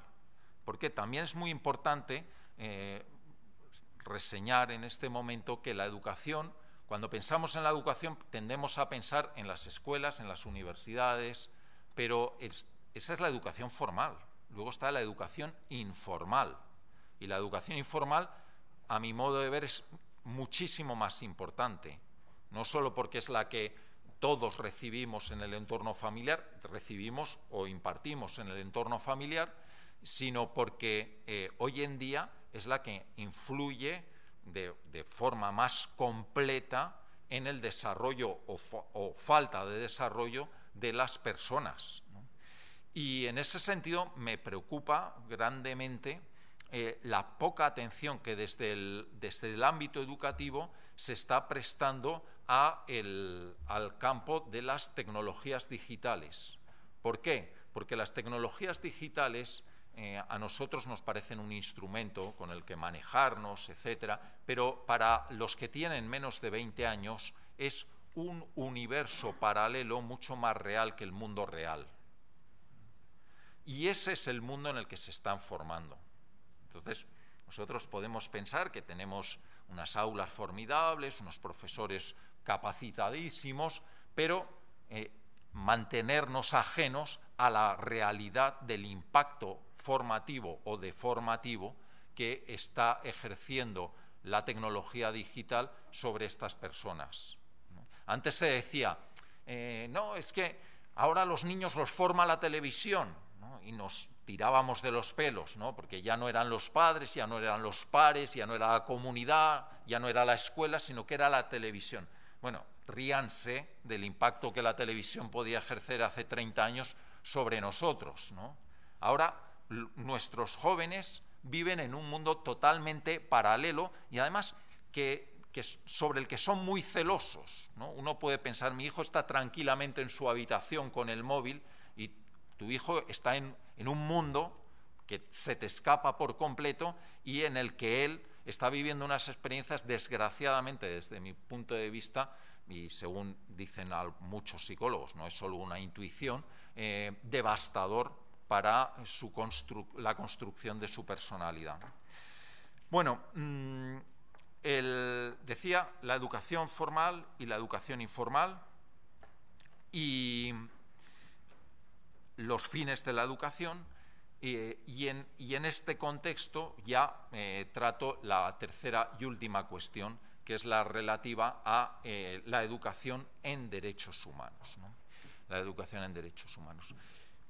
porque también es muy importante eh, reseñar en este momento que la educación cuando pensamos en la educación tendemos a pensar en las escuelas, en las universidades, pero esa es la educación formal. Luego está la educación informal. Y la educación informal, a mi modo de ver, es muchísimo más importante. No solo porque es la que todos recibimos en el entorno familiar, recibimos o impartimos en el entorno familiar, sino porque eh, hoy en día es la que influye de, forma más completa en el desarrollo o, falta de desarrollo de las personas. Y en ese sentido me preocupa grandemente eh, la poca atención que desde el, desde el, ámbito educativo se está prestando al campo de las tecnologías digitales. ¿Por qué? Porque las tecnologías digitales eh, a nosotros nos parecen un instrumento con el que manejarnos, etcétera, pero para los que tienen menos de 20 años es un universo paralelo mucho más real que el mundo real. Y ese es el mundo en el que se están formando. Entonces, nosotros podemos pensar que tenemos unas aulas formidables, unos profesores capacitadísimos, pero eh, mantenernos ajenos a la realidad del impacto formativo o deformativo que está ejerciendo la tecnología digital sobre estas personas. Antes se decía, eh, no, es que ahora los niños los forma la televisión, y nos tirábamos de los pelos, ¿no? porque ya no eran los padres, ya no eran los pares, ya no era la comunidad, ya no era la escuela, sino que era la televisión. Bueno, ríanse del impacto que la televisión podía ejercer hace 30 años sobre nosotros. Ahora nuestros jóvenes viven en un mundo totalmente paralelo y además que, sobre el que son muy celosos. Uno puede pensar, mi hijo está tranquilamente en su habitación con el móvil y tu hijo está en, en un mundo que se te escapa por completo y en el que él está viviendo unas experiencias, desgraciadamente, desde mi punto de vista, y según dicen muchos psicólogos, no es solo una intuición, eh, devastador para la construcción de su personalidad. Bueno, mm, decía la educación formal y la educación informal y los fines de la educación eh, y, en, este contexto ya eh, trato la tercera y última cuestión que es la relativa a eh, la educación en derechos humanos. La educación en derechos humanos.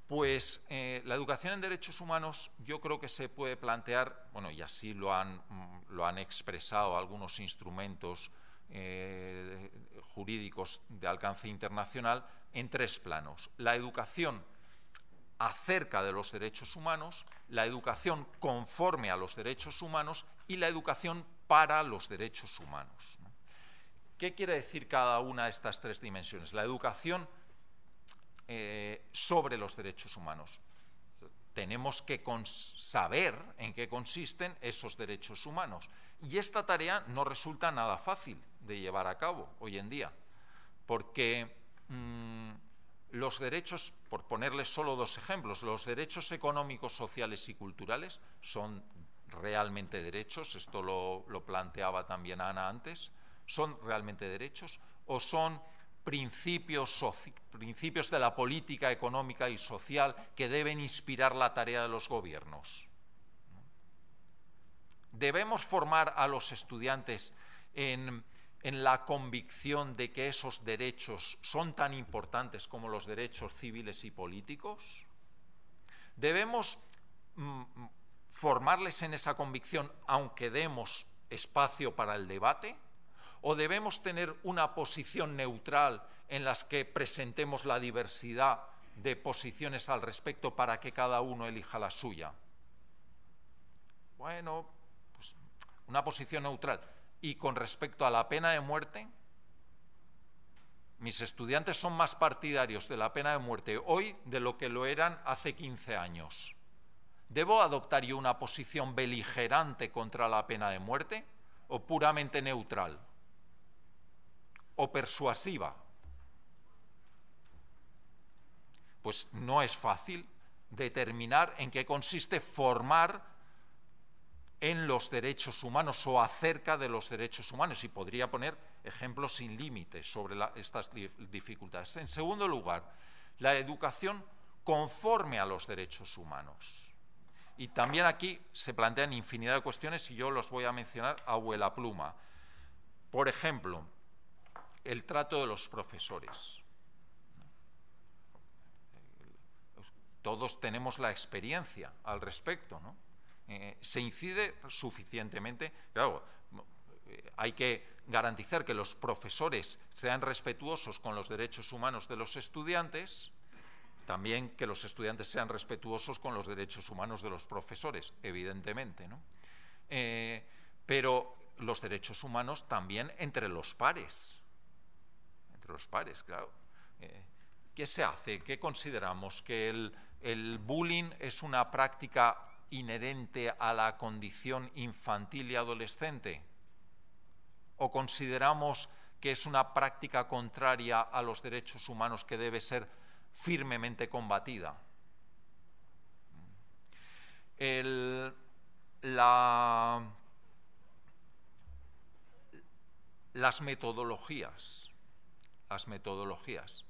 Pues eh, la educación en derechos humanos yo creo que se puede plantear, bueno, y así lo han, lo han expresado algunos instrumentos eh, jurídicos de alcance internacional, en tres planos. La educación acerca de los derechos humanos, la educación conforme a los derechos humanos y la educación para los derechos humanos. ¿Qué quiere decir cada una de estas tres dimensiones? La educación eh, sobre los derechos humanos. Tenemos que saber en qué consisten esos derechos humanos. Y esta tarea no resulta nada fácil de llevar a cabo hoy en día, porque mm, los derechos, por ponerles solo dos ejemplos, los derechos económicos, sociales y culturales son realmente derechos, esto lo, planteaba también Ana antes, ¿son realmente derechos o son principios, principios de la política económica y social que deben inspirar la tarea de los gobiernos? ¿Debemos formar a los estudiantes en, la convicción de que esos derechos son tan importantes como los derechos civiles y políticos? ¿Debemos mm, formarles en esa convicción aunque demos espacio para el debate? ¿O debemos tener una posición neutral en las que presentemos la diversidad de posiciones al respecto para que cada uno elija la suya? Bueno, pues una posición neutral. Y con respecto a la pena de muerte, mis estudiantes son más partidarios de la pena de muerte hoy de lo que lo eran hace 15 años. ¿Debo adoptar yo una posición beligerante contra la pena de muerte o puramente neutral o persuasiva? Pues no es fácil determinar en qué consiste formar en los derechos humanos o acerca de los derechos humanos y podría poner ejemplos sin límites sobre estas dificultades. En segundo lugar, la educación conforme a los derechos humanos. Y también aquí se plantean infinidad de cuestiones y yo los voy a mencionar a vuela pluma. Por ejemplo, el trato de los profesores. Todos tenemos la experiencia al respecto, ¿no? Eh, se incide suficientemente, claro, eh, hay que garantizar que los profesores sean respetuosos con los derechos humanos de los estudiantes, también que los estudiantes sean respetuosos con los derechos humanos de los profesores, evidentemente. ¿no? Eh, pero los derechos humanos también entre los pares. Entre los pares, claro. Eh, ¿Qué se hace? ¿Qué consideramos? ¿Que el bullying es una práctica inherente a la condición infantil y adolescente? ¿O consideramos que es una práctica contraria a los derechos humanos que debe ser firmemente combatida. las metodologías, las metodologías.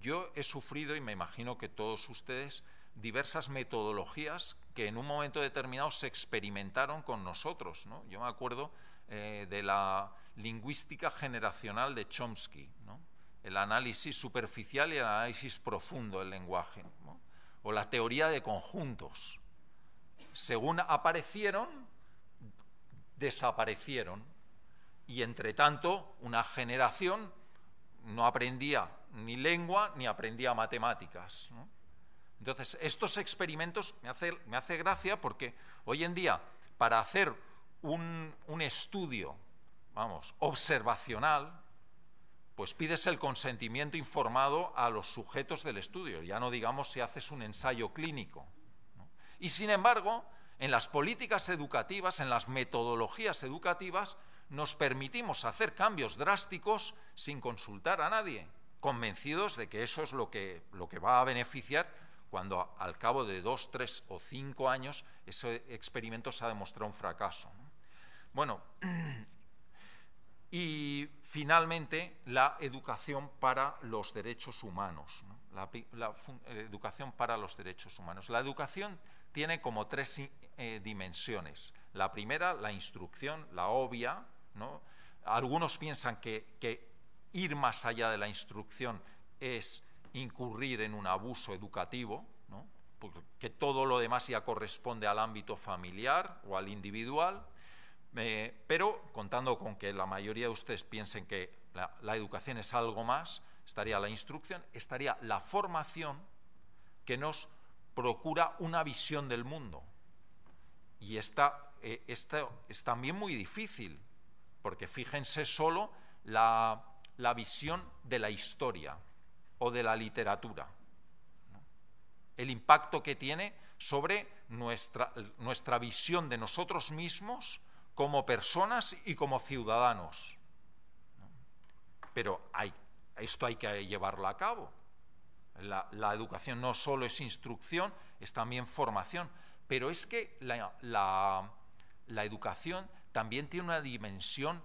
Yo he sufrido, y me imagino que todos ustedes, diversas metodologías que en un momento determinado se experimentaron con nosotros. ¿no? Yo me acuerdo eh, de la lingüística generacional de Chomsky. ¿no? el análisis superficial y el análisis profundo del lenguaje, o la teoría de conjuntos. Según aparecieron, desaparecieron, y entre tanto una generación no aprendía ni lengua ni aprendía matemáticas. Entonces, estos experimentos me hace, me hace, gracia porque hoy en día, para hacer un, un estudio, vamos, observacional, pues pides el consentimiento informado a los sujetos del estudio, ya no digamos si haces un ensayo clínico. Y sin embargo, en las políticas educativas, en las metodologías educativas, nos permitimos hacer cambios drásticos sin consultar a nadie, convencidos de que eso es lo que, lo que va a beneficiar cuando al cabo de dos, tres o cinco años ese experimento se ha demostrado un fracaso. Bueno, Y finalmente, la educación para los derechos humanos. La, eh, educación para los derechos humanos. La educación tiene como tres eh, dimensiones. La primera, la instrucción, la obvia. Algunos piensan que, ir más allá de la instrucción es incurrir en un abuso educativo, porque todo lo demás ya corresponde al ámbito familiar o al individual pero contando con que la mayoría de ustedes piensen que la, educación es algo más, estaría la instrucción, estaría la formación que nos procura una visión del mundo. Y esto eh, es también muy difícil, porque fíjense solo la, visión de la historia o de la literatura. El impacto que tiene sobre nuestra visión de nosotros mismos como personas y como ciudadanos. Pero hay, esto hay que llevarlo a cabo. La, educación no solo es instrucción, es también formación, pero es que la, educación también tiene una dimensión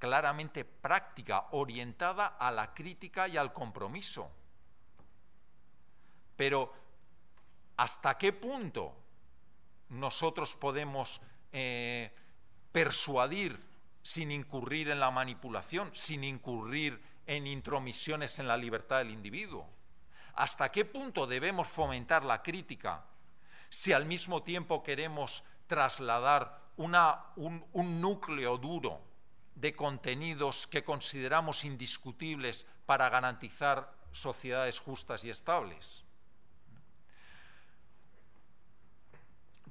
claramente práctica, orientada a la crítica y al compromiso. Pero, ¿hasta qué punto nosotros podemos eh, persuadir sin incurrir en la manipulación, sin incurrir en intromisiones en la libertad del individuo? ¿Hasta qué punto debemos fomentar la crítica si al mismo tiempo queremos trasladar un núcleo duro de contenidos que consideramos indiscutibles para garantizar sociedades justas y estables?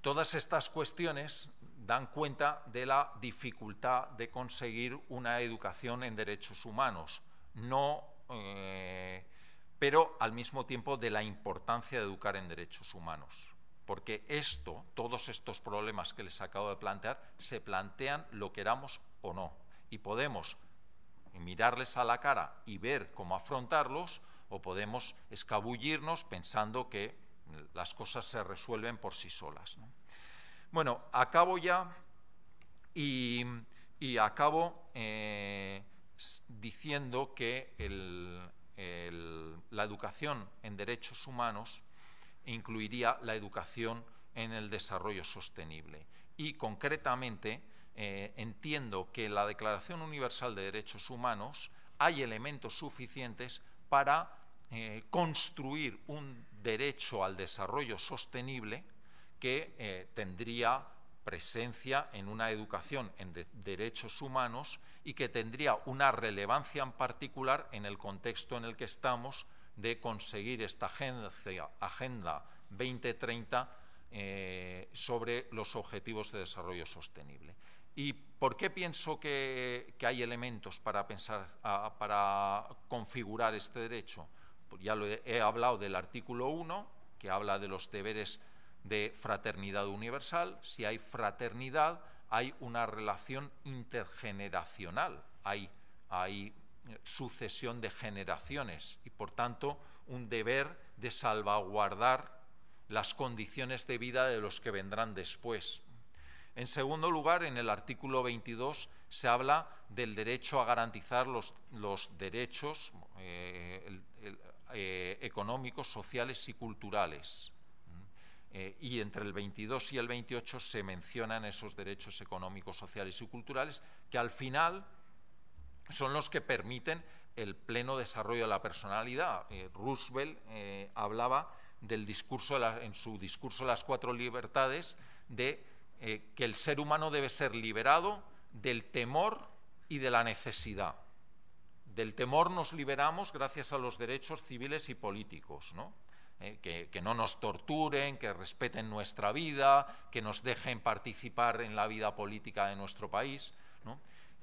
Todas estas cuestiones dan cuenta de la dificultad de conseguir una educación en derechos humanos, no, eh, pero al mismo tiempo de la importancia de educar en derechos humanos. Porque esto, todos estos problemas que les acabo de plantear, se plantean lo queramos o no. Y podemos mirarles a la cara y ver cómo afrontarlos, o podemos escabullirnos pensando que las cosas se resuelven por sí solas. Bueno, acabo ya y, acabo eh, diciendo que la educación en derechos humanos incluiría la educación en el desarrollo sostenible. Y concretamente eh, entiendo que en la Declaración Universal de Derechos Humanos hay elementos suficientes para eh, construir un derecho al desarrollo sostenible que eh, tendría presencia en una educación en derechos humanos y que tendría una relevancia en particular en el contexto en el que estamos de conseguir esta Agenda 2030 eh, sobre los objetivos de desarrollo sostenible. ¿Y por qué pienso que, hay elementos para, pensar, para configurar este derecho? Pues ya lo he hablado del artículo 1, que habla de los deberes de fraternidad universal, si hay fraternidad, hay una relación intergeneracional, hay, eh, sucesión de generaciones y, por tanto, un deber de salvaguardar las condiciones de vida de los que vendrán después. En segundo lugar, en el artículo 22 se habla del derecho a garantizar los, derechos eh, eh, económicos, sociales y culturales. Eh, y entre el 22 y el 28 se mencionan esos derechos económicos, sociales y culturales que al final son los que permiten el pleno desarrollo de la personalidad. Eh, Roosevelt eh, hablaba en su discurso de las cuatro libertades de que el ser humano debe ser liberado del temor y de la necesidad. Del temor nos liberamos gracias a los derechos civiles y políticos, ¿no? ¿eh? que, no nos torturen, que respeten nuestra vida, que nos dejen participar en la vida política de nuestro país,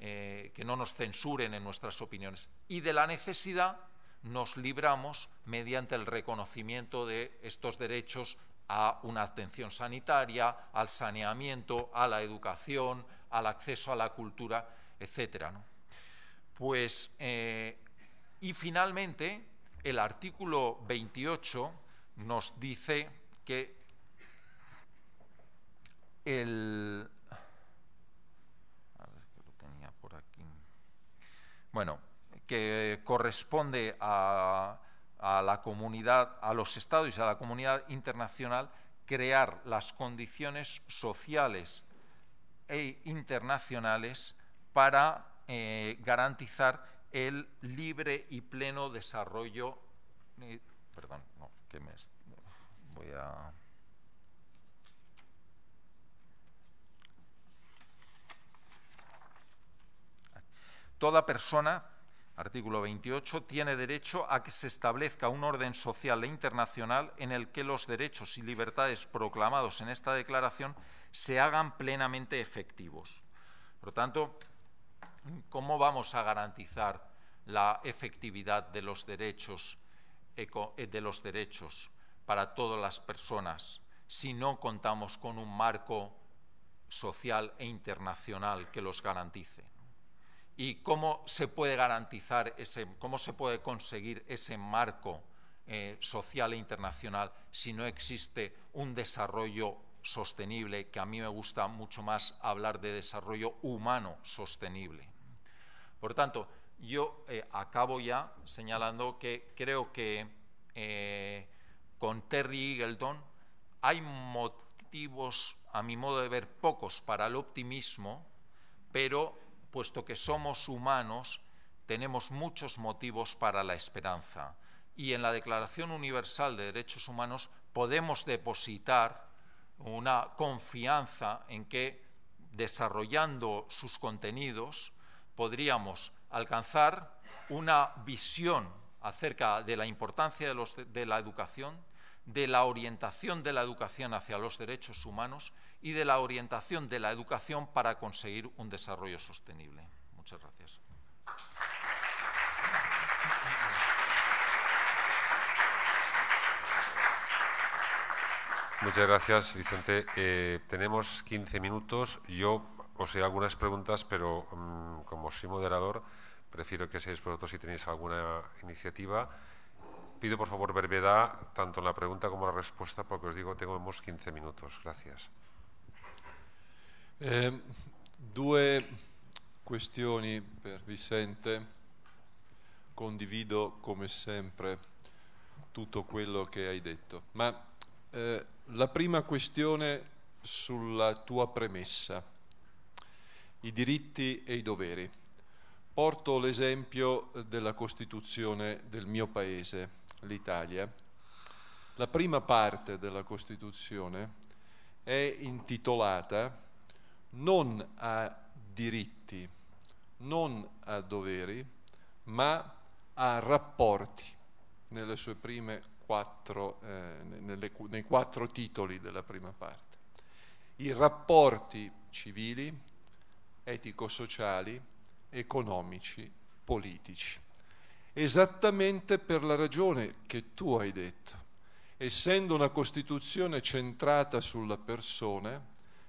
eh, que no nos censuren en nuestras opiniones. Y de la necesidad nos libramos mediante el reconocimiento de estos derechos a una atención sanitaria, al saneamiento, a la educación, al acceso a la cultura, etc. Pues, eh, y finalmente, el artículo 28 nos dice que el... aquí. Bueno, que corresponde a, la comunidad, a los estados y a la comunidad internacional crear las condiciones sociales e internacionales para eh, garantizar el libre y pleno desarrollo, eh, perdón, no, voy Toda persona, artículo 28, tiene derecho a que se establezca un orden social e internacional en el que los derechos y libertades proclamados en esta declaración se hagan plenamente efectivos. Por lo tanto, ¿cómo vamos a garantizar la efectividad de los derechos eh, de los derechos para todas las personas si no contamos con un marco social e internacional que los garantice. ¿Y cómo se puede garantizar ese, cómo se puede conseguir ese marco eh, social e internacional si no existe un desarrollo sostenible, que a mí me gusta mucho más hablar de desarrollo humano sostenible? Por tanto, yo eh, acabo ya señalando que creo que eh, con Terry Eagleton hay motivos, a mi modo de ver, pocos para el optimismo, pero puesto que somos humanos, tenemos muchos motivos para la esperanza. Y en la Declaración Universal de Derechos Humanos podemos depositar una confianza en que desarrollando sus contenidos podríamos alcanzar una visión acerca de la importancia de, la educación, de la orientación de la educación hacia los derechos humanos y de la orientación de la educación para conseguir un desarrollo sostenible. Muchas gracias. Muchas gracias, Vicente. Eh, tenemos 15 minutos. Yo os haré algunas preguntas, pero mmm, como soy moderador, prefiero que seáis vosotros si tenéis alguna iniciativa. Pido por favor brevedad tanto en la pregunta como en la respuesta, porque os digo, tenemos 15 minutos. Gracias. Eh, due questioni per Vicente. Condivido come sempre tutto quello che hai detto, ma eh, la prima questione sulla tua premessa i diritti e i doveri. Porto l'esempio della Costituzione del mio paese, l'Italia. La prima parte della Costituzione è intitolata non a diritti, non a doveri, ma a rapporti, nelle sue prime quattro, eh, nelle, nei quattro titoli della prima parte. I rapporti civili, etico-sociali, economici, politici. Esattamente per la ragione che tu hai detto. Essendo una Costituzione centrata sulla persona,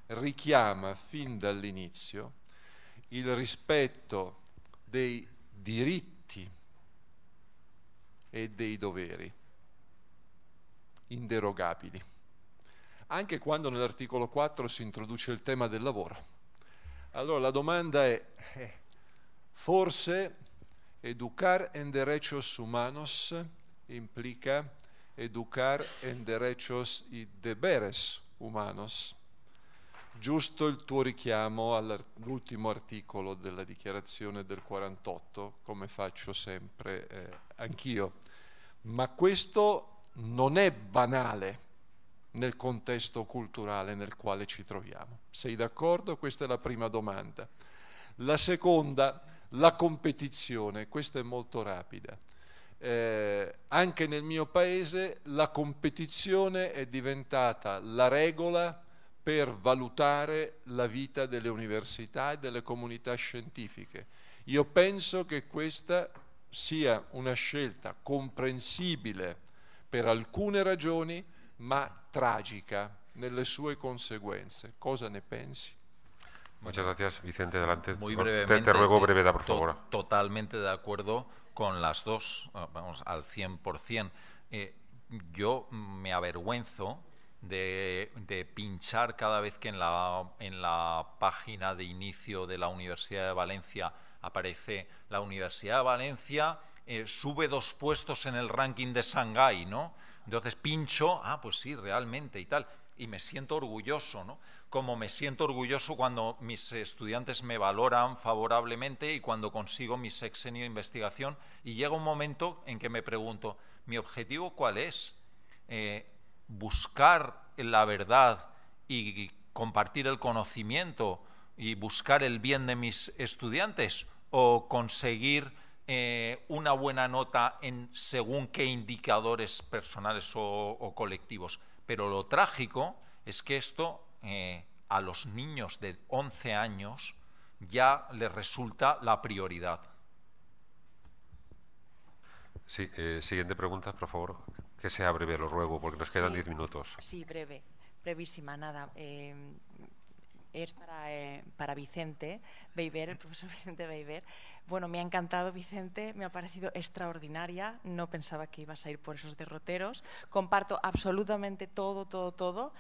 richiama fin dall'inizio il rispetto dei diritti e dei doveri inderogabili, anche quando nell'articolo 4 si introduce il tema del lavoro allora la domanda è, eh, forse educar en derechos humanos implica educar en derechos y deberes humanos. Giusto il tuo richiamo all'ultimo articolo della dichiarazione del 48, come faccio sempre eh, anch'io. Ma questo non è banale nel contesto culturale nel quale ci troviamo. Sei d'accordo? Questa è la prima domanda. La seconda, la competizione, questa è molto rapida. Eh, anche nel mio paese la competizione è diventata la regola per valutare la vita delle università e delle comunità scientifiche. Io penso che questa sia una scelta comprensibile per alcune ragioni, ma trágica... ...en sue consecuencias... Cosa ne pensi? Muchas gracias, Vicente. Adelante. Muy brevemente, te, ruego brevedad, por favor. totalmente de acuerdo con las dos, ah, vamos, al 100%. Eh, yo me avergüenzo de, pinchar cada vez que en la, en la página de inicio de la Universidad de Valencia aparece la Universidad de Valencia eh, sube dos puestos en el ranking de Shanghái, ¿no? Entonces pincho, ah, pues sí, realmente y tal. Y me siento orgulloso, ¿no? Como me siento orgulloso cuando mis estudiantes me valoran favorablemente y cuando consigo mi sexenio de investigación. Y llega un momento en que me pregunto, ¿mi objetivo cuál es? Eh, buscar la verdad y compartir el conocimiento y buscar el bien de mis estudiantes o conseguir eh, una buena nota en según qué indicadores personales o, colectivos. Pero lo trágico es que esto eh, a los niños de 11 años ya les resulta la prioridad. Eh, siguiente pregunta, por favor. Que sea breve, lo ruego, porque nos quedan 10 minutos. Sí, breve, brevísima, nada. es para, para Vicente Beiber, el profesor Vicente Beiber. Bueno, me ha encantado Vicente, me ha parecido extraordinaria, no pensaba que ibas a ir por esos derroteros, comparto absolutamente todo, todo, todo.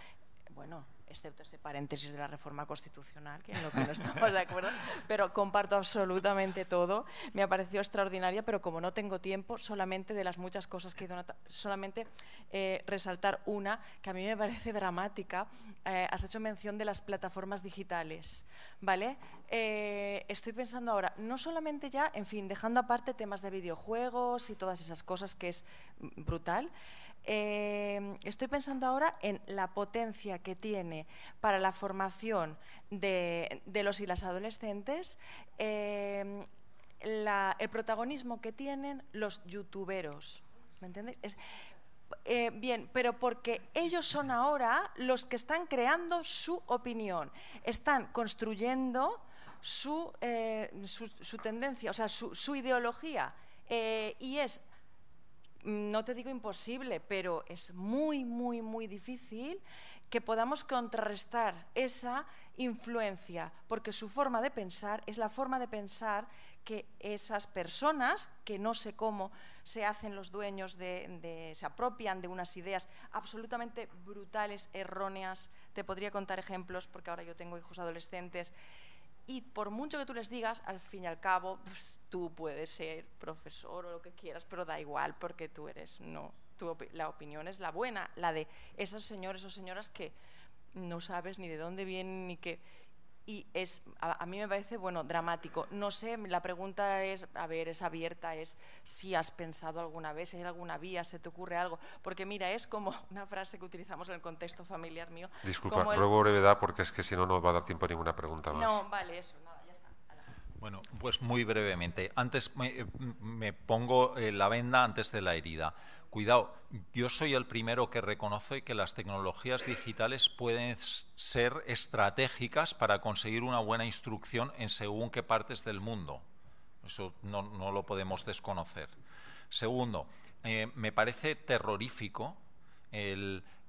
Bueno, excepto ese paréntesis de la reforma constitucional, que en lo que no estamos de acuerdo, pero comparto absolutamente todo. Me ha parecido extraordinaria, pero como no tengo tiempo, solamente de las muchas cosas que he ido solamente eh, resaltar una que a mí me parece dramática. Eh, has hecho mención de las plataformas digitales, ¿vale? Eh, estoy pensando ahora, no solamente ya, en fin, dejando aparte temas de videojuegos y todas esas cosas que es brutal, Em, estoy pensando ahora en la potencia que tiene para la formación de, los y las adolescentes. Em, el protagonismo que tienen los youtuberos. ¿Me entiendes? Eh, bien, pero porque ellos son ahora los que están creando su opinión, están construyendo su, eh, tendencia, o sea, su, ideología. Eh, y es Mm, no te digo imposible, pero es muy, muy, muy difícil que podamos contrarrestar esa influencia, porque su forma de pensar es la forma de pensar que esas personas, que no sé cómo se hacen los dueños, de, se apropian de unas ideas absolutamente brutales, erróneas, te podría contar ejemplos, porque ahora yo tengo hijos adolescentes, y por mucho que tú les digas, al fin y al cabo, pues, tú puedes ser profesor o lo que quieras, pero da igual porque tú eres, no, tu la opinión es la buena, la de esos señores o señoras que no sabes ni de dónde vienen ni qué. Y es, a, mí me parece, bueno, dramático. No sé, la pregunta es, a ver, es abierta, es si has pensado alguna vez, si hay alguna vía, se te ocurre algo. Porque mira, es como una frase que utilizamos en el contexto familiar mío. Disculpa, el, brevedad porque es que si no, no va a dar tiempo a ninguna pregunta más. No, vale, eso, bueno, pues muy brevemente. Antes me, eh, pongo eh, la venda antes de la herida. Cuidado, yo soy el primero que reconoce que las tecnologías digitales pueden ser estratégicas para conseguir una buena instrucción en según qué partes del mundo. Eso no, lo podemos desconocer. Segundo, eh, me parece terrorífico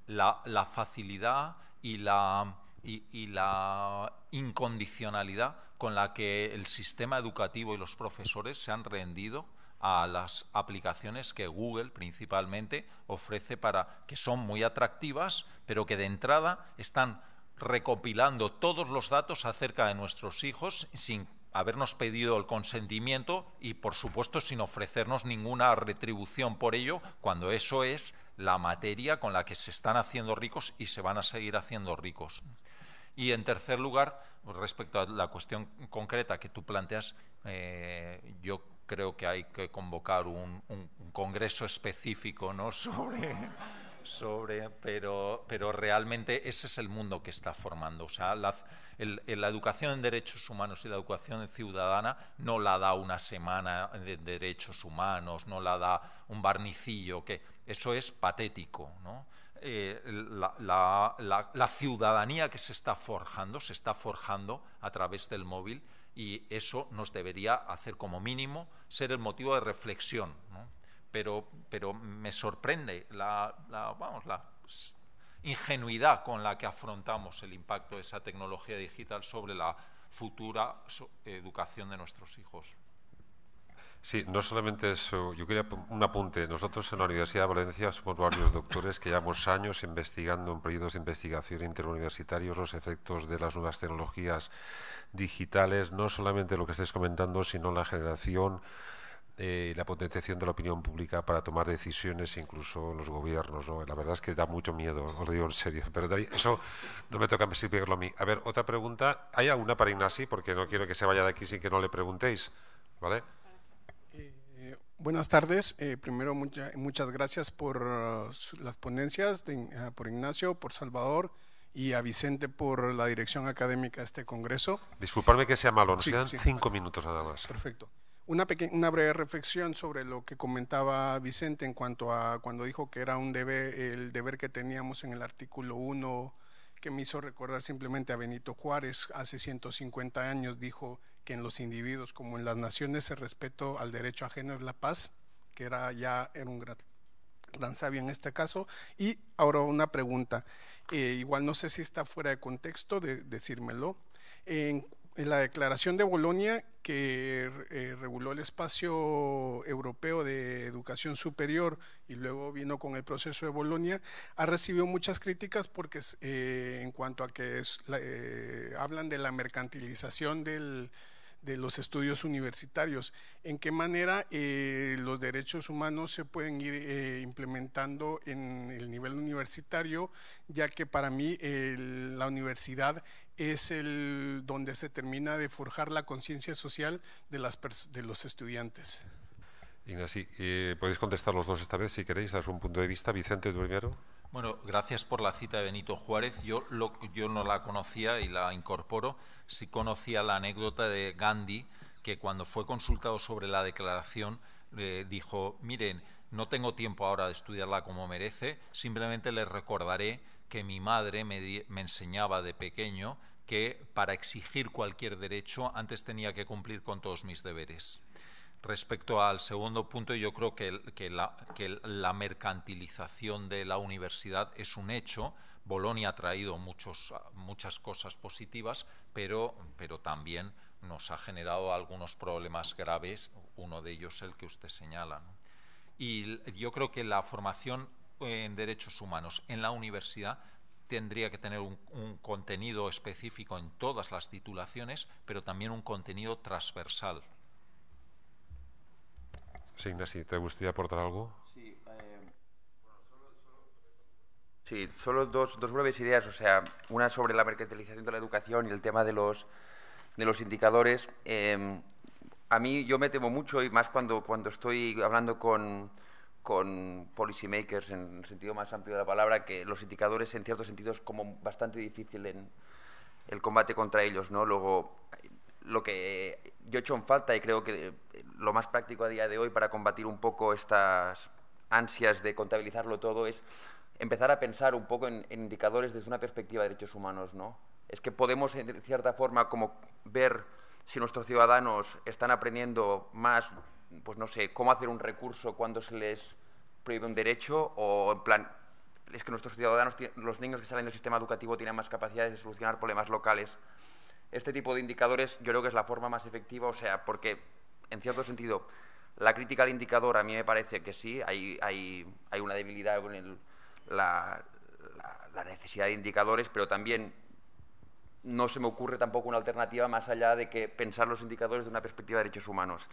la, la facilidad y la y, la incondicionalidad con la que el sistema educativo y los profesores se han rendido a las aplicaciones que Google principalmente ofrece para que son muy atractivas, pero que de entrada están recopilando todos los datos acerca de nuestros hijos sin habernos pedido el consentimiento y, por supuesto, sin ofrecernos ninguna retribución por ello, cuando eso es la materia con la que se están haciendo ricos y se van a seguir haciendo ricos. Y en tercer lugar, respecto a la cuestión concreta que tú planteas, eh, yo creo que hay que convocar un, congreso específico ¿no? sobre, sobre pero, pero realmente ese es el mundo que está formando. O sea, la, la educación en derechos humanos y la educación ciudadana no la da una semana de derechos humanos, no la da un barnicillo, que eso es patético. ¿no? Eh, la, ciudadanía que se está forjando, se está forjando a través del móvil y eso nos debería hacer como mínimo ser el motivo de reflexión. Pero, pero me sorprende la, vamos, la ingenuidad con la que afrontamos el impacto de esa tecnología digital sobre la futura educación de nuestros hijos. Sí, no solamente eso. Yo quería un apunte. Nosotros en la Universidad de Valencia somos varios doctores que llevamos años investigando en proyectos de investigación interuniversitarios los efectos de las nuevas tecnologías digitales, no solamente lo que estáis comentando, sino la generación y eh, la potenciación de la opinión pública para tomar decisiones, incluso los gobiernos. La verdad es que da mucho miedo, os digo en serio. Pero eso no me toca a mí. A ver, otra pregunta. ¿Hay alguna para Ignasi? Porque no quiero que se vaya de aquí sin que no le preguntéis. ¿Vale? Buenas tardes. Eh, primero, mucha, muchas gracias por uh, las ponencias, ah, por Ignacio, por Salvador y a Vicente por la dirección académica de este congreso. Disculparme que sea malo, nos quedan cinco minutos nada más. Perfecto. Una, una breve reflexión sobre lo que comentaba Vicente en cuanto a cuando dijo que era un deber, el deber que teníamos en el artículo 1, que me hizo recordar simplemente a Benito Juárez, hace 150 años dijo, que en los individuos como en las naciones el respeto al derecho ajeno es la paz, que era ya era un gran, gran sabio en este caso. Y ahora una pregunta, eh, igual no sé si está fuera de contexto de decírmelo. En, la declaración de Bolonia que eh, reguló el espacio europeo de educación superior y luego vino con el proceso de Bolonia, ha recibido muchas críticas porque eh, en cuanto a que es, hablan de la mercantilización del, de los estudios universitarios, en qué manera eh, los derechos humanos se pueden ir eh, implementando en el nivel universitario, ya que para mí la universidad es el donde se termina de forjar la conciencia social de, las de los estudiantes. Ignacio, eh, podéis contestar los dos esta vez si queréis, dar un punto de vista. Vicente, tú bueno, gracias por la cita de Benito Juárez. Yo, no la conocía y la incorporo. Sí conocía la anécdota de Gandhi, que cuando fue consultado sobre la declaración dijo, miren, no tengo tiempo ahora de estudiarla como merece, simplemente les recordaré que mi madre me enseñaba de pequeño que para exigir cualquier derecho antes tenía que cumplir con todos mis deberes. Respecto al segundo punto, yo creo que, la, mercantilización de la universidad es un hecho. Bolonia ha traído muchas cosas positivas, pero, también nos ha generado algunos problemas graves, uno de ellos el que usted señala. Y yo creo que la formación en derechos humanos en la universidad tendría que tener un, contenido específico en todas las titulaciones, pero también un contenido transversal, Sí, Ignacio, ¿te gustaría aportar algo? Sí, eh, solo dos, dos, breves ideas. O sea, una sobre la mercantilización de la educación y el tema de los, de los indicadores. Em, a mí yo me temo mucho, y más cuando, cuando estoy hablando con, con policymakers en el sentido más amplio de la palabra, que los indicadores en ciertos sentidos como bastante difícil en el combate contra ellos, ¿no? Luego, lo que yo he hecho en falta y creo que eh, lo más práctico a día de hoy para combatir un poco estas ansias de contabilizarlo todo es empezar a pensar un poco en, indicadores desde una perspectiva de derechos humanos, ¿no? Es que podemos, en cierta forma, como ver si nuestros ciudadanos están aprendiendo más, pues no sé, cómo hacer un recurso cuando se les prohíbe un derecho o en plan es que nuestros ciudadanos, los niños que salen del sistema educativo tienen más capacidades de solucionar problemas locales este tipo de indicadores yo creo que es la forma más efectiva, o sea, porque en cierto sentido la crítica al indicador a mí me parece que sí, hay, hay, una debilidad con la, necesidad de indicadores, pero también no se me ocurre tampoco una alternativa más allá de que pensar los indicadores de una perspectiva de derechos humanos.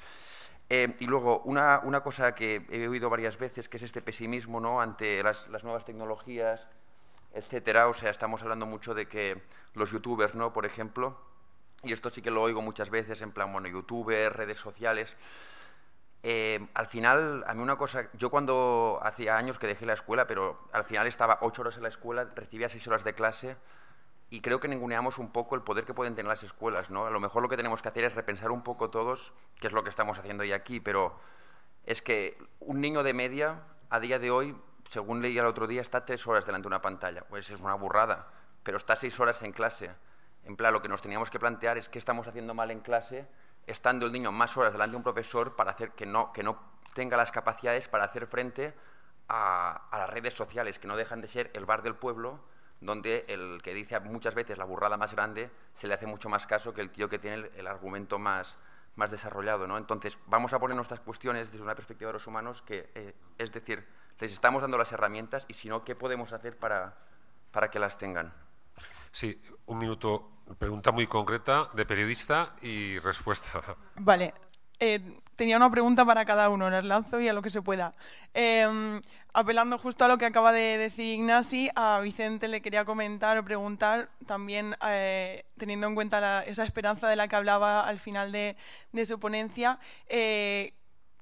Eh, y luego, una, una, cosa que he oído varias veces, que es este pesimismo ¿no? ante las, las nuevas tecnologías, etcétera. O sea, estamos hablando mucho de que los youtubers, ¿no? por ejemplo, y esto sí que lo oigo muchas veces en plan, bueno, YouTube, redes sociales. Eh, al final, a mí una cosa, yo cuando hacía años que dejé la escuela, pero al final estaba ocho horas en la escuela, recibía seis horas de clase y creo que ninguneamos un poco el poder que pueden tener las escuelas, ¿no? A lo mejor lo que tenemos que hacer es repensar un poco todos, qué es lo que estamos haciendo hoy aquí, pero es que un niño de media, a día de hoy, según leía el otro día, está tres horas delante de una pantalla. Pues es una burrada, pero está seis horas en clase. En plan, lo que nos teníamos que plantear es qué estamos haciendo mal en clase estando el niño más horas delante de un profesor para hacer que no, tenga las capacidades para hacer frente a, las redes sociales, que no dejan de ser el bar del pueblo, donde el que dice muchas veces la burrada más grande se le hace mucho más caso que el tío que tiene el, argumento más, desarrollado. ¿no? Entonces, vamos a poner nuestras cuestiones desde una perspectiva de los humanos, que eh, es decir, les estamos dando las herramientas y si no, ¿qué podemos hacer para, para que las tengan? Sí, un minuto. Pregunta muy concreta de periodista y respuesta. Vale. Eh, tenía una pregunta para cada uno, las lanzo y a lo que se pueda. Em, apelando justo a lo que acaba de decir Ignasi, a Vicente le quería comentar o preguntar también, eh, teniendo en cuenta esa esperanza de la que hablaba al final de, su ponencia, eh,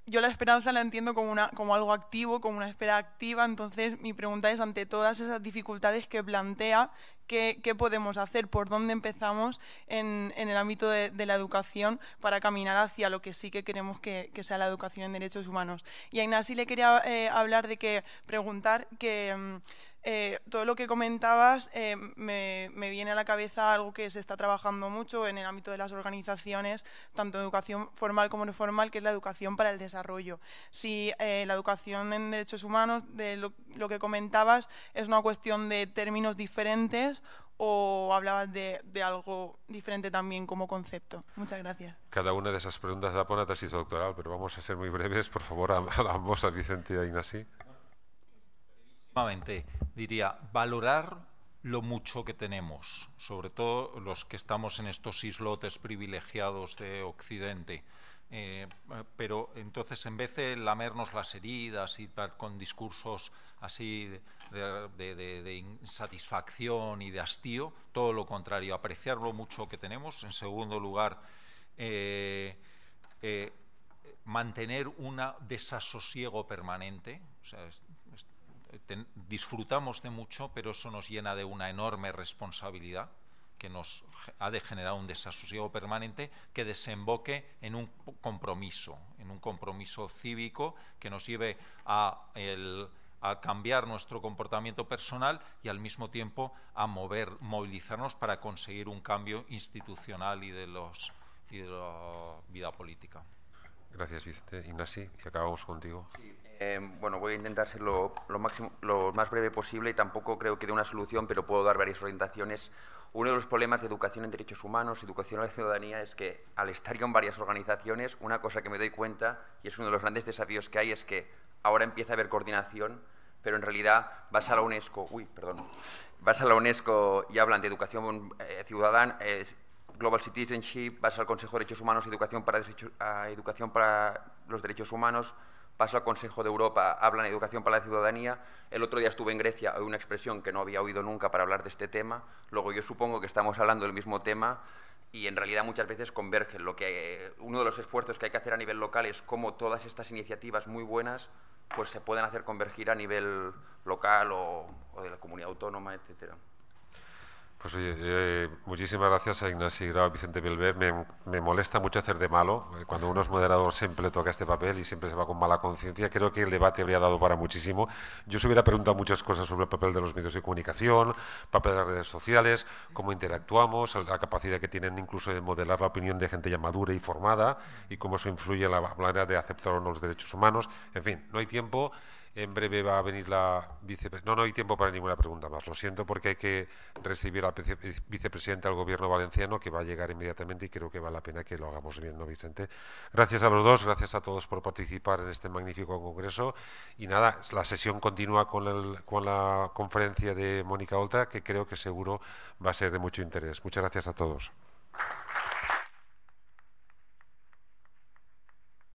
yo la esperanza la entiendo como, una, como algo activo, como una espera activa, entonces mi pregunta es, ante todas esas dificultades que plantea, qué, podemos hacer, por dónde empezamos en, el ámbito de, la educación para caminar hacia lo que sí que queremos que, sea la educación en derechos humanos. Y a Ignacio le quería eh, hablar de que preguntar que... Mm, eh, todo lo que comentabas eh, me, viene a la cabeza algo que se está trabajando mucho en el ámbito de las organizaciones, tanto educación formal como no formal, que es la educación para el desarrollo. Si la educación en derechos humanos, de lo, que comentabas, es una cuestión de términos diferentes, o hablabas de, algo diferente también como concepto? Muchas gracias. Cada una de esas preguntas da por una tesis doctoral, pero vamos a ser muy breves, por favor, a, a ambos, a Vicente y Diría, valorar lo mucho que tenemos, sobre todo los que estamos en estos islotes privilegiados de Occidente. Eh, pero entonces, en vez de lamernos las heridas y con discursos así de, insatisfacción y de hastío, todo lo contrario, apreciar lo mucho que tenemos. En segundo lugar, eh, eh, mantener un desasosiego permanente. disfrutamos de mucho, pero eso nos llena de una enorme responsabilidad que nos ha de generar un desasosiego permanente que desemboque en un compromiso, en un compromiso cívico que nos lleve a el a cambiar nuestro comportamiento personal y al mismo tiempo a mover, movilizarnos para conseguir un cambio institucional y de, los, y de la vida política. Gracias, Vicente. Ignasi, que acabamos contigo. Em, bueno, voy a intentar ser lo, más breve posible y tampoco creo que dé una solución, pero puedo dar varias orientaciones. Uno de los problemas de educación en derechos humanos, educación a la ciudadanía, es que al estar yo en varias organizaciones, una cosa que me doy cuenta, y es uno de los grandes desafíos que hay, es que ahora empieza a haber coordinación, pero en realidad vas a la UNESCO, uy, perdón, vas a la UNESCO y hablan de educación eh, ciudadana, Global Citizenship, vas al Consejo de Derechos Humanos, Educación para, ah, educación para los Derechos Humanos, vas al Consejo de Europa, hablan de Educación para la Ciudadanía. El otro día estuve en Grecia, hay una expresión que no había oído nunca para hablar de este tema. Luego yo supongo que estamos hablando del mismo tema y en realidad muchas veces convergen. Lo que, uno de los esfuerzos que hay que hacer a nivel local es cómo todas estas iniciativas muy buenas pues se pueden hacer convergir a nivel local o, o de la comunidad autónoma, etcétera. Pues oye, eh, muchísimas gracias a Ignacio a Vicente Bilbé. Me, molesta mucho hacer de malo. Eh, cuando uno es moderador siempre le toca este papel y siempre se va con mala conciencia. Creo que el debate habría dado para muchísimo. Yo se hubiera preguntado muchas cosas sobre el papel de los medios de comunicación, papel de las redes sociales, cómo interactuamos, la capacidad que tienen incluso de modelar la opinión de gente ya madura y formada y cómo eso influye la manera de aceptar o no los derechos humanos. En fin, no hay tiempo. En breve va a venir la vicepresidenta. No, no hay tiempo para ninguna pregunta más. Lo siento porque hay que recibir a la vicepresidenta del Gobierno valenciano, que va a llegar inmediatamente y creo que vale la pena que lo hagamos bien, ¿no, Vicente? Gracias a los dos, gracias a todos por participar en este magnífico congreso. Y nada, la sesión continúa con, con la conferencia de Mónica Olta, que creo que seguro va a ser de mucho interés. Muchas gracias a todos.